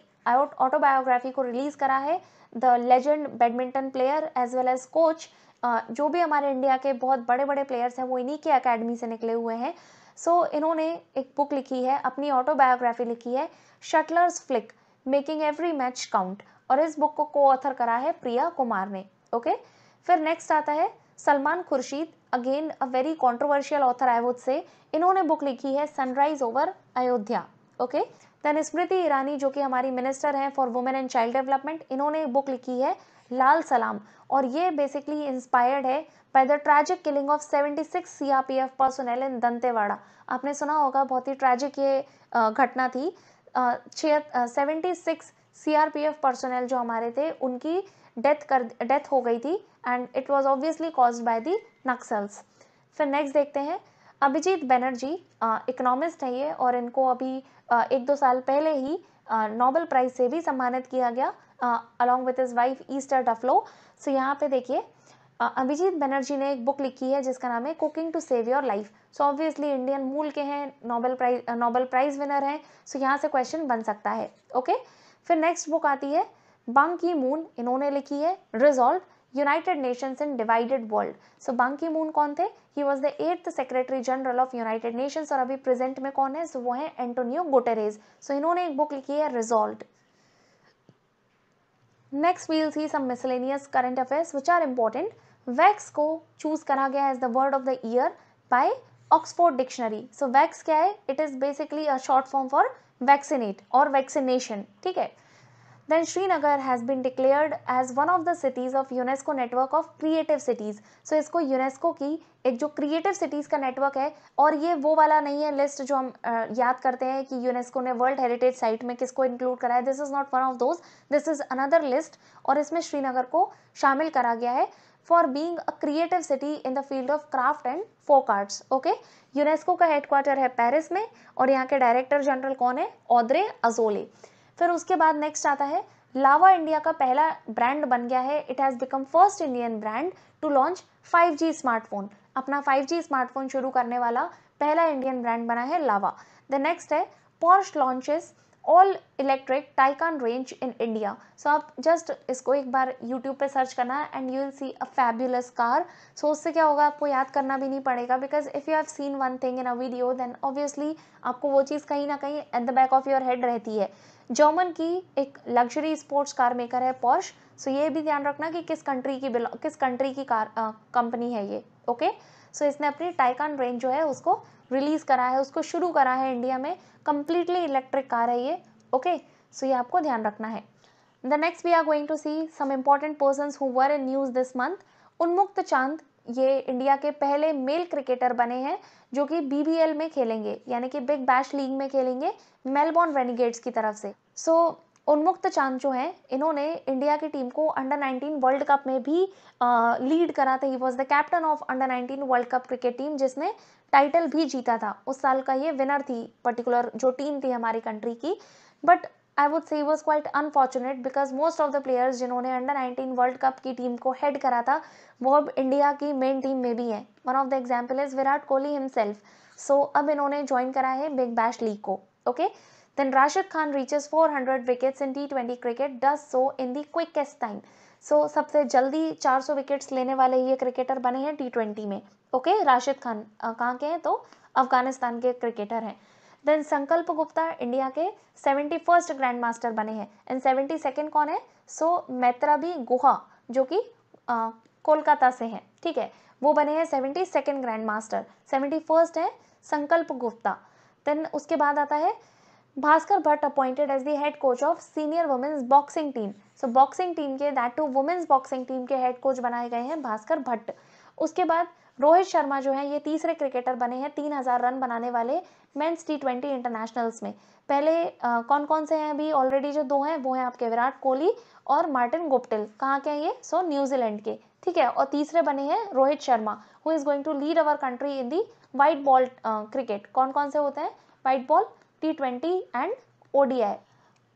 ऑटोबायोग्राफी को रिलीज करा है the legend badminton player as well as coach जो भी हमारे इंडिया के बहुत बड़े बड़े प्लेयर्स हैं वो इन्हीं की अकेडमी से निकले हुए हैं सो so, इन्होंने एक बुक लिखी है अपनी ऑटोबायोग्राफी लिखी है shuttler's flick making every match count और इस बुक को को ऑथर करा है प्रिया कुमार ने ओके okay? फिर नेक्स्ट आता है Salman Khurshid again a very controversial author I would say इन्होंने बुक लिखी है sunrise over Ayodhya okay then Smriti Irani जो कि हमारी मिनिस्टर हैं for women and child development इन्होंने बुक लिखी है लाल सलाम और ये बेसिकली इंस्पायर्ड है by the tragic killing of 76 CRPF personnel in Dantewada आपने सुना होगा बहुत ही ट्रैजिक ये घटना थी seventy six C R personnel जो हमारे थे उनकी डेथ कर डेथ हो गई थी and it was obviously cause by the Naxals फिर नेक्स्ट देखते हैं अभिजीत बनर्जी इकोनॉमिस्ट है ये और इनको अभी आ, एक दो साल पहले ही नोबेल प्राइज से भी सम्मानित किया गया along with his wife Esther Duflo so यहाँ पे देखिए अभिजीत बनर्जी ने एक बुक लिखी है जिसका नाम है cooking to save your life so obviously Indian मूल के हैं Nobel prize Nobel prize winner हैं सो so यहाँ से क्वेश्चन बन सकता है ओके okay? फिर नेक्स्ट बुक आती है बंग की मून इन्होंने लिखी है resolve United Nations in divided world so Ban Ki Moon कौन थे he was the eighth secretary general of United Nations और अभी प्रेजेंट में कौन है सो so, वो है एंटोनियो गोटेरेज सो so, इन्होंने एक बुक लिखी है result next will see some miscellaneous current affairs which are important vax को चूज करा गया as the word of the year by Oxford dictionary so vax क्या है it is basically a short form for vaccinate और वैक्सीनेशन ठीक है then Srinagar has been declared as one of the cities of UNESCO network of creative cities. So इसको UNESCO की एक जो creative cities का network है और ये वो वाला नहीं है list जो हम uh, याद करते हैं कि UNESCO ने world heritage site में किसको include करा है this is not one of those this is another list और इसमें Srinagar को शामिल करा गया है for being a creative city in the field of craft and folk arts okay UNESCO का headquarter है Paris में और यहाँ के director general कौन है Audrey Azoulay फिर उसके बाद नेक्स्ट आता है लावा इंडिया का पहला ब्रांड बन गया है it has become first Indian brand to launch 5G smartphone अपना 5G स्मार्टफोन शुरू करने वाला पहला इंडियन ब्रांड बना है लावा द नेक्स्ट है Porsche launches all electric Taycan range in India so आप जस्ट इसको एक बार यूट्यूब पे सर्च करना and you will see a fabulous car so उससे क्या होगा आपको याद करना भी नहीं पड़ेगा because if you have seen one thing in a video then obviously आपको वो चीज़ कहीं ना कहीं at the back of your head रहती है जर्मन की एक लग्जरी स्पोर्ट्स कार मेकर है पॉश सो ये भी ध्यान रखना कि किस कंट्री की किस कंट्री की कार कंपनी है ये ओके सो इसने अपनी टाइकान रेंज जो है उसको रिलीज़ करा है उसको शुरू करा है इंडिया में कम्प्लीटली इलेक्ट्रिक कार है ये ओके सो ये आपको ध्यान रखना है the next we are going to see some important person who were in news this month Unmukt Chand ये इंडिया के पहले मेल क्रिकेटर बने हैं जो कि बीबीएल में खेलेंगे यानी कि बिग बैश लीग में खेलेंगे मेलबोर्न रेनिगेट्स की तरफ से सो so, उन्मुक्त चांद जो हैं इन्होंने इंडिया की टीम को अंडर 19 वर्ल्ड कप में भी लीड करा था he was the captain of under 19 world cup cricket team जिसने टाइटल भी जीता था उस साल का ये विनर थी पर्टिकुलर जो टीम थी हमारी कंट्री की but I would say was quite unfortunate because most of the players जिन्होंने अंडर 19 वर्ल्ड कप की टीम को हेड करा था वो अब इंडिया की मेन टीम में भी है one of the example is Virat Kohli himself so अब इन्होंने ज्वाइन करा है बिग बैश लीग को okay then Rashid Khan reaches 400 in T twenty cricket does so in the quickest time so सबसे जल्दी 400 विकेट्स लेने वाले ये क्रिकेटर बने हैं टी ट्वेंटी में ओके okay? राशिद खान कहाँ के हैं तो अफगानिस्तान के क्रिकेटर हैं देन संकल्प गुप्ता इंडिया के सेवेंटी फर्स्ट ग्रैंड मास्टर बने हैं एंड सेवेंटी सेकेंड कौन है सो मैत्राबी गुहा जो कि कोलकाता से है ठीक है वो बने हैं seventy second grand master seventy first है संकल्प गुप्ता देन उसके बाद आता है Bhaskar Bhatt appointed as the head coach of senior women's boxing team so boxing team के that to women's boxing team के हेड कोच बनाए गए हैं भास्कर भट्ट उसके बाद रोहित शर्मा जो है ये तीसरे क्रिकेटर बने हैं तीन हजार रन बनाने वाले मेंस टी ट्वेंटी इंटरनेशनल्स में पहले आ, कौन कौन से हैं अभी ऑलरेडी जो दो हैं वो हैं आपके विराट कोहली और मार्टिन गुप्टिल कहाँ के हैं ये सो so, न्यूजीलैंड के ठीक है और तीसरे बने हैं Rohit Sharma who is going to lead our country in the white ball cricket कौन कौन से होते हैं white ball T twenty and ODI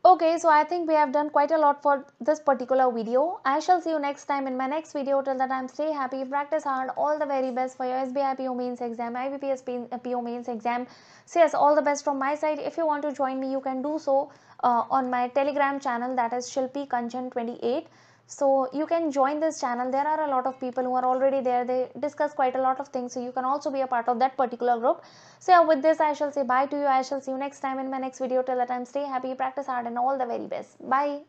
Okay, so I think we have done quite a lot for this particular video. I shall see you next time in my next video. Till I time, stay happy, practice hard. All the very best for your SBI PO Mains exam, IBPS PO Mains exam. So yes, all the best from my side. If you want to join me, you can do so uh, on my Telegram channel that is Shilpi Kanchan 28 so you can join this channel there are a lot of people who are already there they discuss quite a lot of things so you can also be a part of that particular group so yeah, with this i shall say bye to you i shall see you next time in my next video till that time stay happy practice hard and all the very best bye